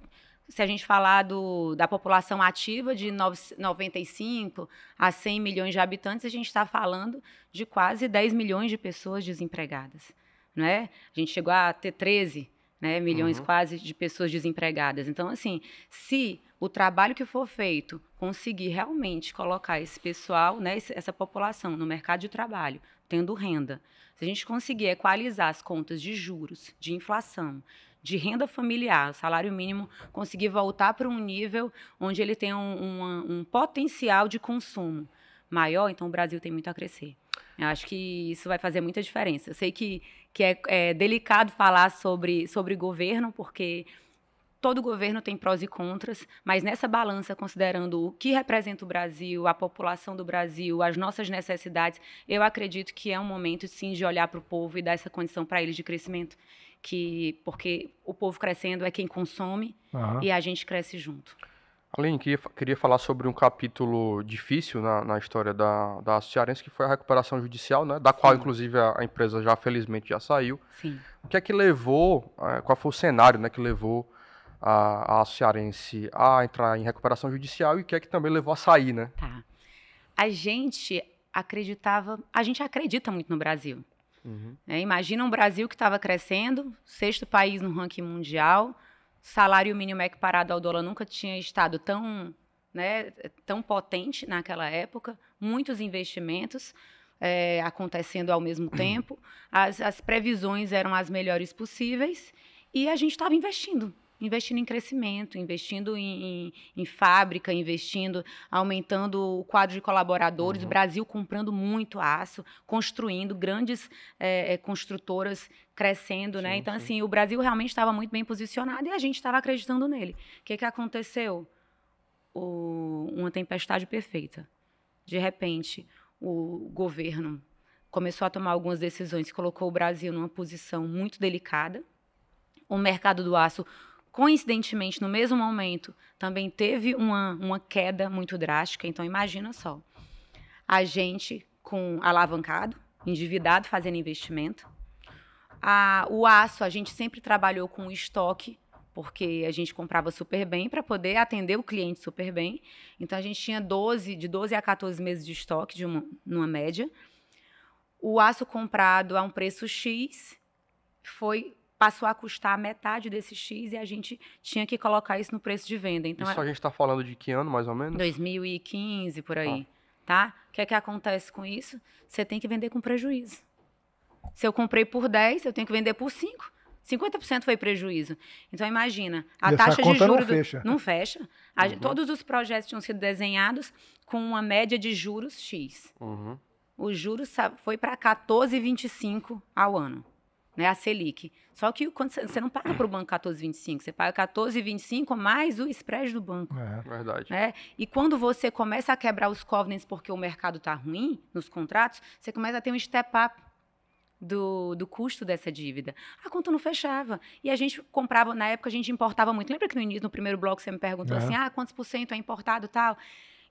se a gente falar do, da população ativa de 95 a 100 milhões de habitantes, a gente está falando de quase 10 milhões de pessoas desempregadas. Né? A gente chegou a ter 13 né? Milhões uhum. quase de pessoas desempregadas. Então, assim, se o trabalho que for feito conseguir realmente colocar esse pessoal, né, essa população no mercado de trabalho, tendo renda, se a gente conseguir equalizar as contas de juros, de inflação, de renda familiar, salário mínimo, conseguir voltar para um nível onde ele tem um, um, um potencial de consumo maior, então o Brasil tem muito a crescer. Eu acho que isso vai fazer muita diferença. Eu sei que que é, é delicado falar sobre, sobre governo, porque todo governo tem prós e contras, mas nessa balança, considerando o que representa o Brasil, a população do Brasil, as nossas necessidades, eu acredito que é um momento, sim, de olhar para o povo e dar essa condição para eles de crescimento. Que, porque o povo crescendo é quem consome uhum. e a gente cresce junto. Aline, queria, queria falar sobre um capítulo difícil na, na história da, da Cearense, que foi a recuperação judicial, né? Da Sim. qual, inclusive, a, a, empresa já, felizmente, já saiu. Sim. O que é que levou, é, qual foi o cenário né, que levou a, a Cearense a entrar em recuperação judicial e o que é que também levou a sair, né? Tá. A gente acreditava, a gente acredita muito no Brasil. Uhum. Né? imagina um Brasil que estava crescendo, sexto país no ranking mundial, salário mínimo é equiparado ao dólar nunca tinha estado tão, né, tão potente naquela época, muitos investimentos é, acontecendo ao mesmo tempo, as, as previsões eram as melhores possíveis e a gente estava investindo investindo em crescimento, investindo em, em, em fábrica, investindo, aumentando o quadro de colaboradores, uhum. o Brasil comprando muito aço, construindo grandes é, construtoras crescendo, né? sim, né? Então, sim. assim, o Brasil realmente estava muito bem posicionado e a gente estava acreditando nele. O que, que aconteceu? O, uma tempestade perfeita. De repente, o governo começou a tomar algumas decisões que colocou o Brasil numa posição muito delicada. O mercado do aço coincidentemente, no mesmo momento, também teve uma, uma queda muito drástica. Então, imagina só: a gente com alavancado, endividado, fazendo investimento. A, o aço, a gente sempre trabalhou com estoque, porque a gente comprava super bem para poder atender o cliente super bem. Então, a gente tinha 12, de 12 a 14 meses de estoque, de uma, numa média. O aço comprado a um preço X foi passou a custar metade desse X e a gente tinha que colocar isso no preço de venda. Então, isso é a gente está falando de que ano, mais ou menos? 2015, por aí. Ah. Tá? O que é que acontece com isso? Você tem que vender com prejuízo. Se eu comprei por 10, eu tenho que vender por 5. 50% foi prejuízo. Então, imagina, a e taxa de juros. Não do... fecha. Não fecha. A... Uhum. Todos os projetos tinham sido desenhados com uma média de juros X. Uhum. O juros foi para 14,25 ao ano né, a Selic. Só que quando você não paga para o banco 14,25, você paga 14,25 mais o spread do banco. É, verdade. Né? E quando você começa a quebrar os covenants porque o mercado está ruim nos contratos, você começa a ter um step-up do, do custo dessa dívida. A conta não fechava. E a gente comprava, na época a gente importava muito. Lembra que no início, no primeiro bloco, você me perguntou é. assim, ah, quantos por cento é importado tal?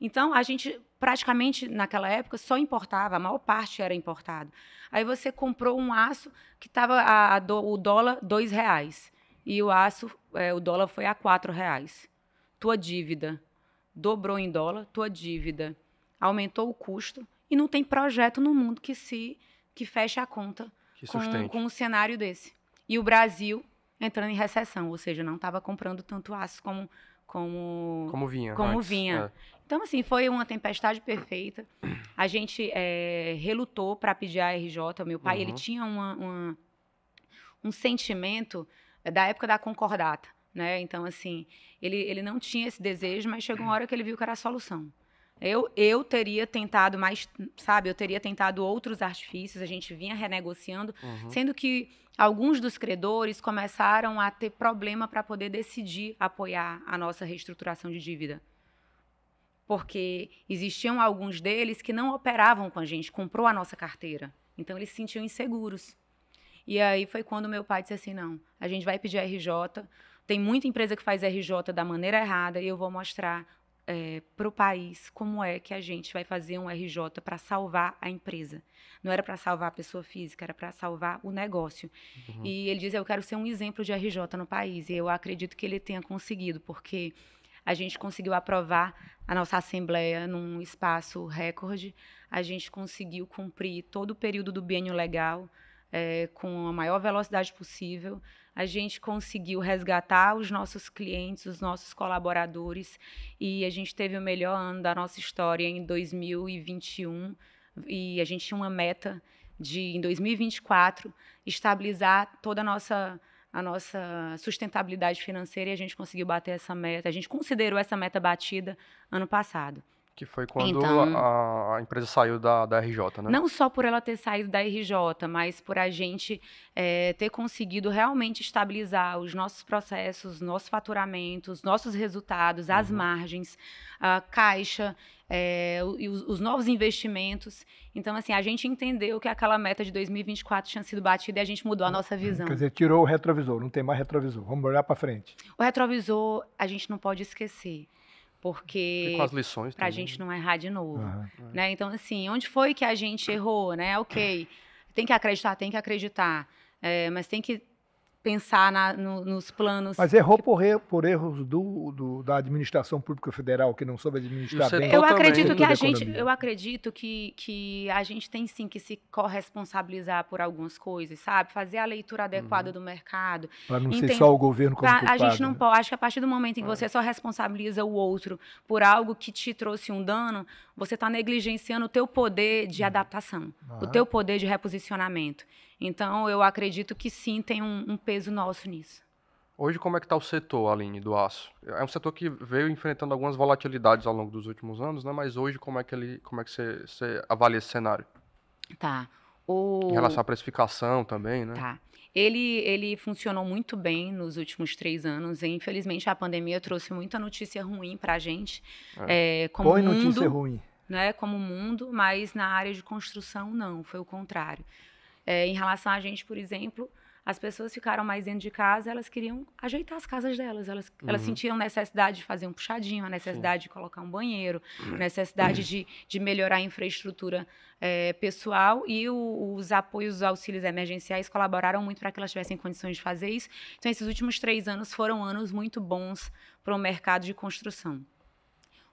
Então, a gente praticamente naquela época só importava, a maior parte era importado. Aí você comprou um aço que estava o dólar dois reais e o aço, é, o dólar foi a quatro reais. Tua dívida dobrou em dólar, tua dívida aumentou o custo e não tem projeto no mundo que se que feche a conta com, com um cenário desse. E o Brasil entrando em recessão, ou seja, não estava comprando tanto aço como como, como vinha. Como antes, vinha. É. Então, assim, foi uma tempestade perfeita. A gente é, relutou para pedir a RJ. O meu pai, uhum. ele tinha uma, uma, um sentimento da época da concordata, né? Então, assim, ele, ele não tinha esse desejo, mas chegou uma hora que ele viu que era a solução. Eu, eu teria tentado mais, sabe? Eu teria tentado outros artifícios, a gente vinha renegociando, uhum. sendo que alguns dos credores começaram a ter problema para poder decidir apoiar a nossa reestruturação de dívida porque existiam alguns deles que não operavam com a gente, comprou a nossa carteira. Então eles se sentiam inseguros. E aí foi quando meu pai disse assim: não, a gente vai pedir RJ. Tem muita empresa que faz RJ da maneira errada e eu vou mostrar é, para o país como é que a gente vai fazer um RJ para salvar a empresa. Não era para salvar a pessoa física, era para salvar o negócio. Uhum. E ele diz: eu quero ser um exemplo de RJ no país. E eu acredito que ele tenha conseguido, porque a gente conseguiu aprovar a nossa assembleia num espaço recorde. A gente conseguiu cumprir todo o período do bienio legal é, com a maior velocidade possível. A gente conseguiu resgatar os nossos clientes, os nossos colaboradores e a gente teve o melhor ano da nossa história em 2021 e a gente tinha uma meta de em 2024 estabilizar toda a nossa a nossa sustentabilidade financeira e a gente conseguiu bater essa meta. A gente considerou essa meta batida ano passado. Que foi quando então, a, a, empresa saiu da, da RJ, né? Não só por ela ter saído da RJ, mas por a gente é, ter conseguido realmente estabilizar os nossos processos, nossos faturamentos, nossos resultados, as uhum. margens, a caixa é, e os, os, novos investimentos. Então, assim, a gente entendeu que aquela meta de 2024 tinha sido batida e a gente mudou a uhum. nossa visão. Quer dizer, tirou o retrovisor, não tem mais retrovisor. Vamos olhar para frente. O retrovisor a gente não pode esquecer porque para a gente né? não errar de novo, uhum. né? Então assim, onde foi que a gente errou, né? Ok, tem que acreditar, tem que acreditar, é, mas tem que pensar na, no, nos planos. Mas errou por, por erros do, do, da administração pública federal que não soube administrar Isso é bem. É eu acredito que a gente, eu acredito que, que a gente tem sim que se corresponsabilizar por algumas coisas, sabe? Fazer a leitura adequada uhum. do mercado. Para não Entendo, ser só o governo como pra, culpado, A gente não né? pode. Acho que a partir do momento em que ah. você só responsabiliza o outro por algo que te trouxe um dano, você está negligenciando o teu poder de uhum. adaptação, ah. o teu poder de reposicionamento. Então, eu acredito que sim, tem um, um peso nosso nisso. Hoje, como é que está o setor, Aline, do aço? É um setor que veio enfrentando algumas volatilidades ao longo dos últimos anos, né? mas hoje, como é que, ele, como é que você, você avalia esse cenário? Tá. O... Em relação à precificação também, né? Tá. Ele, ele funcionou muito bem nos últimos três anos. E, infelizmente, a pandemia trouxe muita notícia ruim para a gente. É. É, como Põe mundo, notícia ruim. Né, como mundo, mas na área de construção, não. Foi o contrário. É, em relação a gente, por exemplo, as pessoas ficaram mais dentro de casa, elas queriam ajeitar as casas delas. Elas, uhum. elas sentiam necessidade de fazer um puxadinho, a necessidade Sim. de colocar um banheiro, uhum. necessidade uhum. de, de melhorar a infraestrutura é, pessoal. E o, os apoios, os auxílios emergenciais colaboraram muito para que elas tivessem condições de fazer isso. Então, esses últimos três anos foram anos muito bons para o mercado de construção.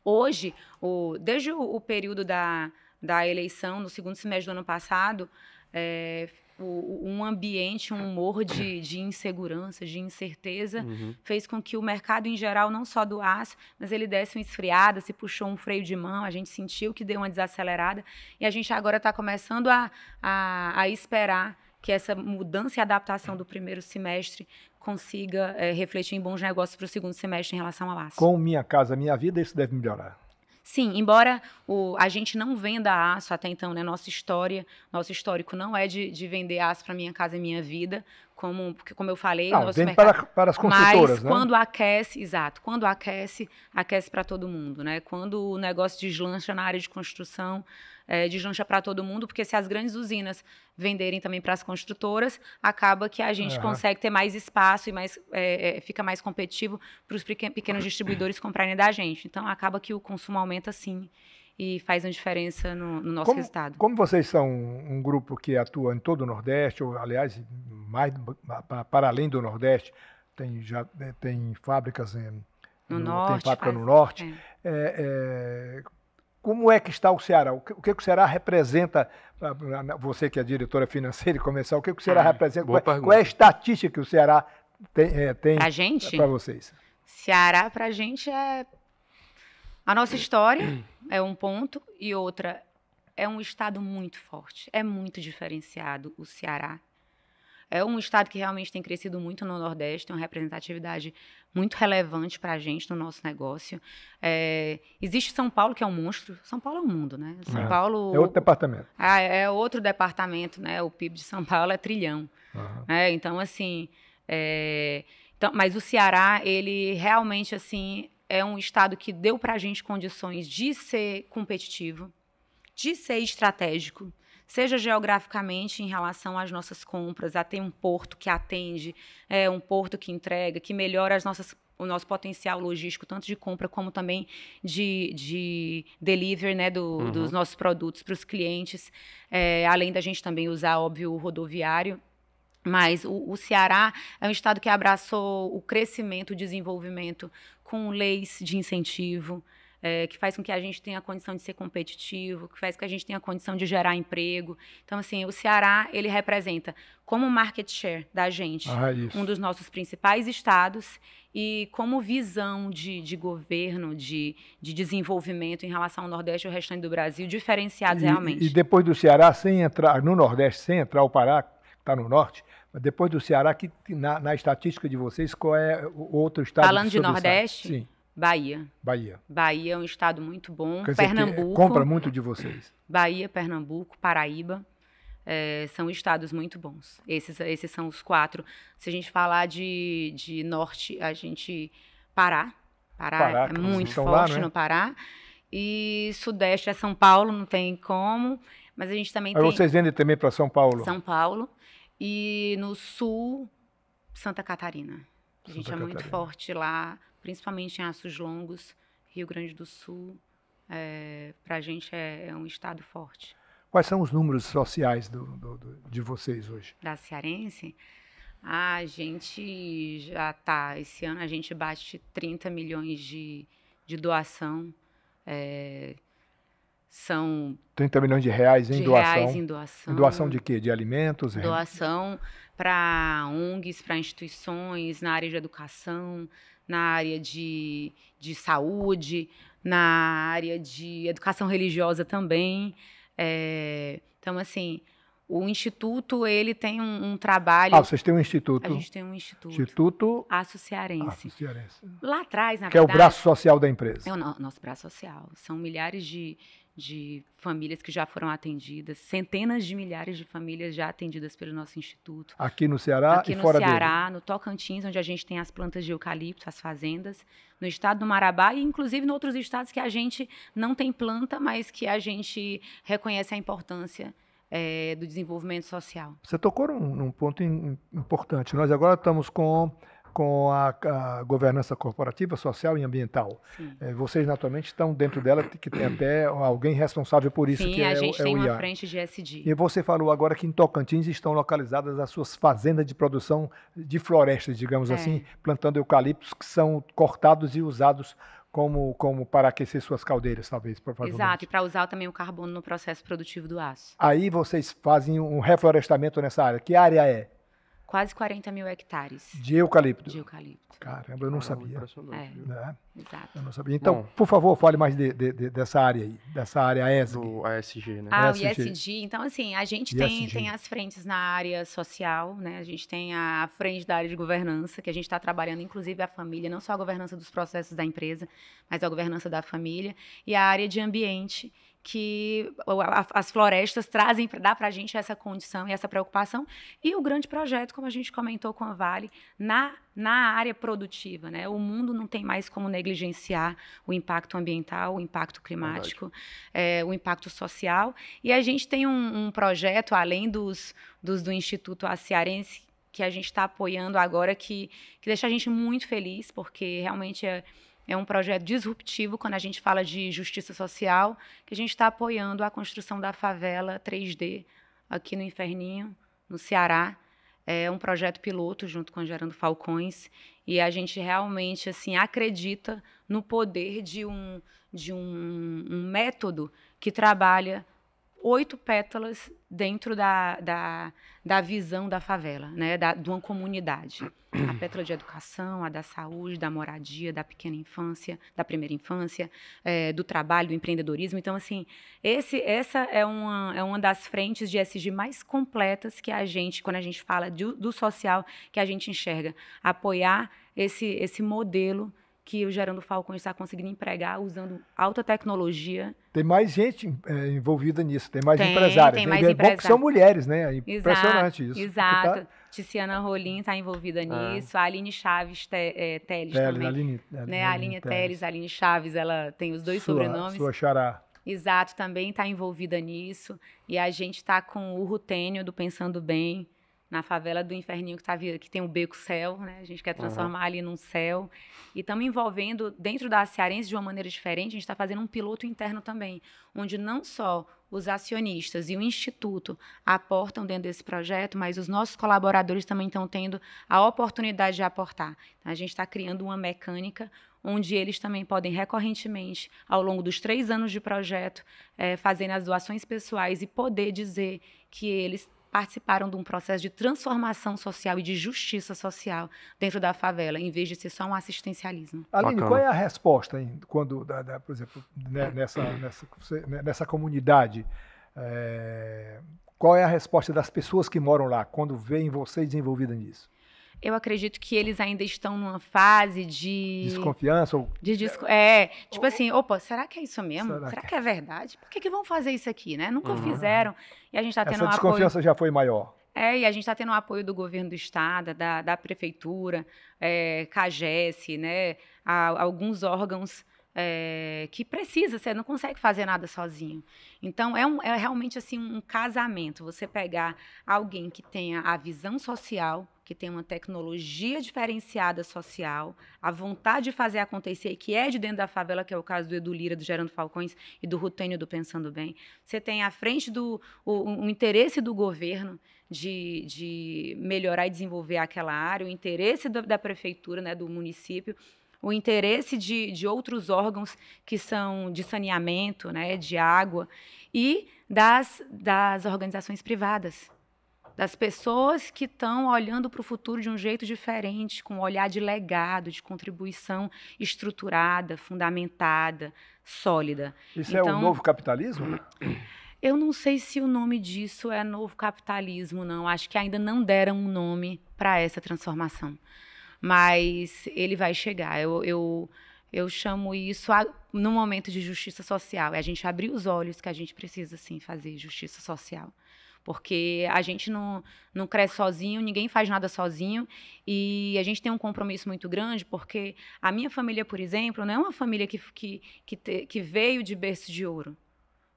Hoje, o, desde o, o período da, da eleição, no segundo semestre do ano passado, é, o, um ambiente, um humor de, de insegurança, de incerteza, uhum. fez com que o mercado em geral não só do aço, mas ele desse uma esfriada, se puxou um freio de mão, a gente sentiu que deu uma desacelerada e a gente agora está começando a, a, a esperar que essa mudança e adaptação do primeiro semestre consiga é, refletir em bons negócios para o segundo semestre em relação ao aço. Com Minha Casa Minha Vida, isso deve melhorar. Sim, embora o, a gente não venda aço até então, né? Nossa história, nosso histórico não é de, de vender aço para minha casa e minha vida, como, porque, como eu falei, não, vende mercado, para, para as construtoras, mas né? quando aquece, exato, quando aquece, aquece para todo mundo, né? Quando o negócio deslancha na área de construção, é, deslancha para todo mundo, porque se as grandes usinas venderem também para as construtoras, acaba que a gente uhum. consegue ter mais espaço e mais, é, é, fica mais competitivo para os pequenos distribuidores comprarem da gente. Então, acaba que o consumo aumenta sim e faz uma diferença no, no nosso como, resultado. Como vocês são um, um grupo que atua em todo o Nordeste, ou aliás, mais para além do Nordeste, tem, já, eh, tem fábricas em, no, no norte, tem fábrica faz, no norte. É. É, é, como é que está o Ceará? O que, o, que o Ceará representa, você que é diretora financeira e comercial, o que, o Ceará ah, representa? Qual, é, qual, é a estatística que o Ceará tem, é, tem para vocês? Ceará, para a gente, é a nossa história, é um ponto, e outra, é um estado muito forte, é muito diferenciado o Ceará é um estado que realmente tem crescido muito no Nordeste, tem uma representatividade muito relevante para a gente no nosso negócio. É, existe São Paulo, que é um monstro. São Paulo é um mundo, né? São é. Paulo. É outro departamento. Ah, é, é outro departamento, né? O PIB de São Paulo é trilhão. Uhum. Né? Então, assim. É... Então, mas o Ceará, ele realmente, assim, é um estado que deu para a gente condições de ser competitivo, de ser estratégico, seja geograficamente em relação às nossas compras, a ter um porto que atende, é, um porto que entrega, que melhora as nossas o nosso potencial logístico, tanto de compra como também de, de delivery né, do, uhum. dos nossos produtos para os clientes, é, além da gente também usar, óbvio, o rodoviário. Mas o, o, Ceará é um estado que abraçou o crescimento, o desenvolvimento com leis de incentivo, é, que faz com que a gente tenha a condição de ser competitivo, que faz com que a gente tenha a condição de gerar emprego. Então, assim, o Ceará, ele representa como market share da gente, ah, um dos nossos principais estados, e como visão de, de governo, de, de desenvolvimento em relação ao Nordeste e o restante do Brasil, diferenciados e, realmente. E depois do Ceará, sem entrar no Nordeste, sem entrar o Pará, está no Norte, depois do Ceará, que na, na, estatística de vocês, qual é o outro estado? Falando de Nordeste? Sim. Bahia. Bahia. Bahia é um estado muito bom. Quer Pernambuco. compra muito de vocês. Bahia, Pernambuco, Paraíba. É, são estados muito bons. Esses, esses são os quatro. Se a gente falar de, de norte, a gente. Pará. Pará, é Pará é muito forte lá, né? no Pará. E sudeste é São Paulo, não tem como. Mas a gente também Aí tem. vocês vendem também para São Paulo? São Paulo. E no sul, Santa Catarina. A gente Santa é Catarina. muito forte lá principalmente em Aços Longos, Rio Grande do Sul, é, para a gente é, é, um estado forte. Quais são os números sociais do, do, do, de vocês hoje? Da Cearense? Ah, a gente já está, esse ano a gente bate 30 milhões de, de doação. É, são 30 milhões de reais em de doação. Reais em doação. Em doação de quê? De alimentos? Doação para ONGs, para instituições na área de educação, na área de, de saúde, na área de educação religiosa também. É, então, assim, o instituto ele tem um, um, trabalho. Ah, vocês têm um instituto? A gente tem um instituto. Instituto Associarense. Ah, Associarense. Lá atrás, na que verdade. Que é o braço social da empresa. É o nosso braço social. São milhares de, de famílias que já foram atendidas, centenas de milhares de famílias já atendidas pelo nosso instituto. Aqui no Ceará Aqui e no fora Ceará, dele. no Tocantins, onde a gente tem as plantas de eucalipto, as fazendas, no estado do Marabá e inclusive em outros estados que a gente não tem planta, mas que a gente reconhece a importância é, do desenvolvimento social. Você tocou num, num ponto in, importante. Nós agora estamos com com a, a, governança corporativa, social e ambiental. É, vocês, naturalmente, estão dentro dela, que tem até alguém responsável por isso, Sim, que é a é, gente é tem o IA. uma frente de SD. E você falou agora que em Tocantins estão localizadas as suas fazendas de produção de florestas, digamos é. assim, plantando eucaliptos que são cortados e usados como, como para aquecer suas caldeiras, talvez, provavelmente. Exato, e para usar também o carbono no processo produtivo do aço. Aí vocês fazem um reflorestamento nessa área. Que área é? quase 40 mil hectares. De eucalipto? De eucalipto. Caramba, eu não é sabia. É, né? Exato. Eu não sabia. Então, Bom, por favor, fale mais de, de, de, dessa área aí, dessa área ESG. Do ASG, né? Ah, ESG. o ISG. Então, assim, a gente tem, tem as frentes na área social, né? A gente tem a frente da área de governança, que a gente está trabalhando, inclusive, a família, não só a governança dos processos da empresa, mas a governança da família, e a área de ambiente, que as florestas trazem para dar para a gente essa condição e essa preocupação e o grande projeto como a gente comentou com a Vale na na área produtiva né o mundo não tem mais como negligenciar o impacto ambiental o impacto climático é, o impacto social e a gente tem um, um projeto além dos, dos do Instituto Aciarense que a gente está apoiando agora que que deixa a gente muito feliz porque realmente é, é um projeto disruptivo quando a gente fala de justiça social, que a gente está apoiando a construção da favela 3D aqui no Inferninho, no Ceará. É um projeto piloto junto com a Gerando Falcões e a gente realmente assim acredita no poder de um de um, um método que trabalha oito pétalas dentro da, da, da visão da favela, né, da, de uma comunidade. A pétala de educação, a da saúde, da moradia, da pequena infância, da primeira infância, é, do trabalho, do empreendedorismo. Então, assim, esse, essa é uma, é uma das frentes de SG mais completas que a gente, quando a gente fala do, do social, que a gente enxerga. Apoiar esse, esse modelo que o Gerando Falcão está conseguindo empregar usando alta tecnologia. Tem mais gente é, envolvida nisso, tem mais né? empresários. Tem mais é empresários. bom que são mulheres, né? É impressionante tá exato, isso. Exato. Tá... Tiziana Rolim está envolvida é. nisso, ah. a Aline Chaves te, é, Teles, também. Aline, é, né? Aline, né? A Aline Teles. a Aline Chaves, ela tem os dois sua, sobrenomes. Sua xará. Exato, também está envolvida nisso. E a gente está com o Rutênio do Pensando Bem, na favela do Inferninho que, tá, que tem o Beco Céu, né? A gente quer transformar uhum. ali num céu. E estamos envolvendo dentro da Cearense de uma maneira diferente, a gente está fazendo um piloto interno também, onde não só os acionistas e o instituto aportam dentro desse projeto, mas os nossos colaboradores também estão tendo a oportunidade de aportar. Então, a gente está criando uma mecânica onde eles também podem recorrentemente, ao longo dos três anos de projeto, é, as doações pessoais e poder dizer que eles participaram de um processo de transformação social e de justiça social dentro da favela, em vez de ser só um assistencialismo. Aline, Bacana. qual é a resposta quando, da, da, por exemplo, né, é. nessa, nessa, né, nessa comunidade? É, qual é a resposta das pessoas que moram lá quando veem você desenvolvida nisso? eu acredito que eles ainda estão numa fase de. Desconfiança? Ou... De desco... É, tipo ou... assim, opa, será que é isso mesmo? Será, será que... que... é verdade? Por que, que vão fazer isso aqui, né? Nunca uhum. fizeram. E a gente está tendo Essa desconfiança apoio... já foi maior. É, e a gente está tendo o apoio do governo do estado, da, da prefeitura, é, CAGES, né? alguns órgãos é, que precisa, você não consegue fazer nada sozinho. Então, é, um, é realmente assim um casamento. Você pegar alguém que tenha a visão social, que tem uma tecnologia diferenciada social, a vontade de fazer acontecer, que é de dentro da favela, que é o caso do Edu Lira, do Gerando Falcões e do Rutênio do Pensando Bem. Você tem à frente do o, o interesse do governo de, de, melhorar e desenvolver aquela área, o interesse da, da prefeitura, né, do município, o interesse de, de outros órgãos que são de saneamento, né, de água, e das, das organizações privadas das pessoas que estão olhando para o futuro de um jeito diferente, com um olhar de legado, de contribuição estruturada, fundamentada, sólida. Isso então, é o então, novo capitalismo? Eu não sei se o nome disso é novo capitalismo, não. Acho que ainda não deram um nome para essa transformação. Mas ele vai chegar. Eu, eu, eu chamo isso a, no momento de justiça social. É a gente abrir os olhos que a gente precisa, sim, fazer justiça social porque a gente não, não cresce sozinho, ninguém faz nada sozinho, e a gente tem um compromisso muito grande, porque a minha família, por exemplo, não é uma família que, que, que, te, que veio de berço de ouro.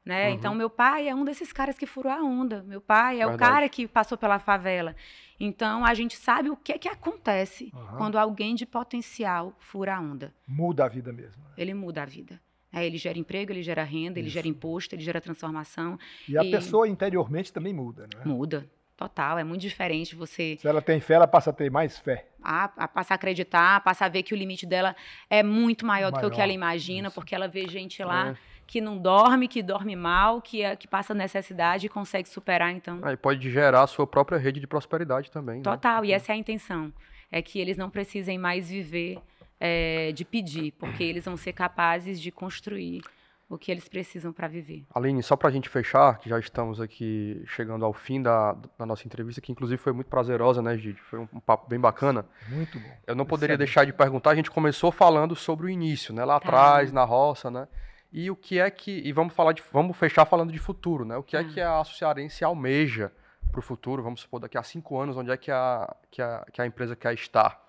Né? Uhum. Então, meu pai é um desses caras que furou a onda. Meu pai é Verdade. o cara que passou pela favela. Então, a gente sabe o que é que acontece uhum. quando alguém de potencial fura a onda. Muda a vida mesmo. Né? Ele muda a vida. É, ele gera emprego, ele gera renda, Isso. ele gera imposto, ele gera transformação. E, e a pessoa interiormente também muda, né? Muda. Total, é muito diferente você. Se ela tem fé, ela passa a ter mais fé. A, a passar a acreditar, a passar a ver que o limite dela é muito maior, maior do que o que ela imagina, isso. porque ela vê gente lá é. que não dorme, que dorme mal, que, é, que passa necessidade e consegue superar, então. Aí pode gerar a sua própria rede de prosperidade também. Né? Total, né? e então essa é a intenção. É que eles não precisem mais viver é, de pedir, porque eles vão ser capazes de construir o que eles precisam para viver. Aline, só para a gente fechar, que já estamos aqui chegando ao fim da, da, nossa entrevista, que inclusive foi muito prazerosa, né, Gide? Foi um, um papo bem bacana. Muito bom. Eu não poderia Excelente. deixar de perguntar, a gente começou falando sobre o início, né, lá tá. atrás, na roça, né? E o que é que, e vamos falar de, vamos fechar falando de futuro, né? O que é tá. que a Associarense almeja para o futuro, vamos supor, daqui a cinco anos, onde é que a, que a, que a empresa quer estar?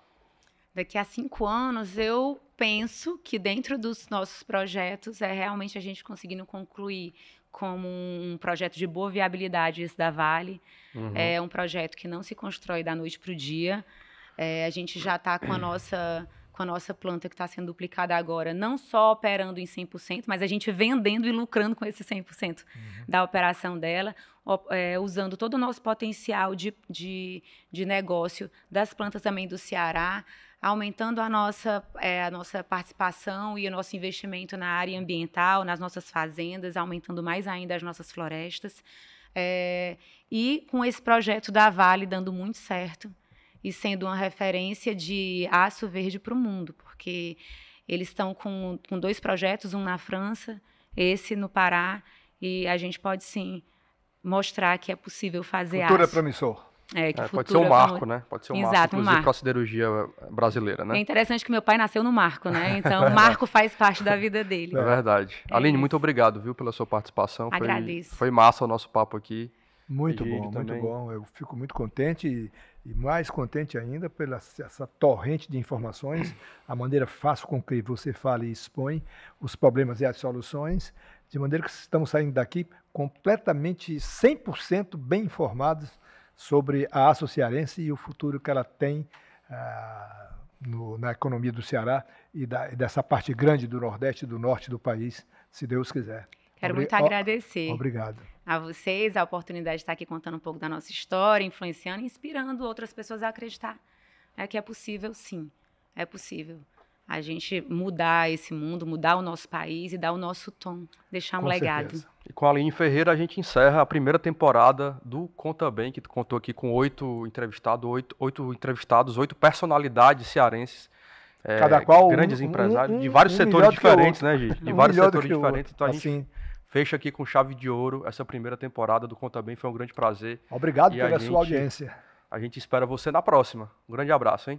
daqui a cinco anos, eu penso que dentro dos nossos projetos é realmente a gente conseguindo concluir como um projeto de boa viabilidade esse da Vale. Uhum. É um projeto que não se constrói da noite para o dia. É, a gente já está com a nossa com a nossa planta que está sendo duplicada agora, não só operando em 100%, mas a gente vendendo e lucrando com esse 100% uhum. da operação dela, é, usando todo o nosso potencial de, de, de negócio das plantas também do Ceará, aumentando a nossa, é, a nossa participação e o nosso investimento na área ambiental, nas nossas fazendas, aumentando mais ainda as nossas florestas. É, e com esse projeto da Vale dando muito certo e sendo uma referência de aço verde para o mundo, porque eles estão com, com dois projetos, um na França, esse no Pará, e a gente pode sim mostrar que é possível fazer Cultura aço. Promissor. É, que é, pode ser o marco, como... né? Pode ser o Exato, marco, inclusive, para a siderurgia brasileira, né? É interessante que meu pai nasceu no marco, né? Então, o marco faz parte da vida dele. É verdade. É. Aline, muito obrigado, viu, pela sua participação. Agradeço. Foi, foi massa o nosso papo aqui. Muito e bom, também. muito bom. Eu fico muito contente e, e, mais contente ainda pela essa torrente de informações, a maneira fácil com que você fala e expõe os problemas e as soluções, de maneira que estamos saindo daqui completamente 100% bem informados sobre a Associarense e o futuro que ela tem ah, no, na economia do Ceará e, da, e, dessa parte grande do Nordeste e do Norte do país, se Deus quiser. Quero Obri muito agradecer. Obrigado. A vocês, a oportunidade de estar aqui contando um pouco da nossa história, influenciando e inspirando outras pessoas a acreditar é que é possível, sim, é possível a gente mudar esse mundo, mudar o nosso país e dar o nosso tom, deixar um com legado. Certeza. E com a Aline Ferreira a gente encerra a primeira temporada do Conta Bem, que contou aqui com oito entrevistados, oito, oito entrevistados, oito personalidades cearenses. É, Cada qual grandes um, empresários um, de vários um setores diferentes, né, gente? De vários setores diferentes. Então a assim. gente fecha aqui com chave de ouro essa primeira temporada do Conta Bem. Foi um grande prazer. Obrigado e pela sua audiência. A gente espera você na próxima. Um grande abraço, hein?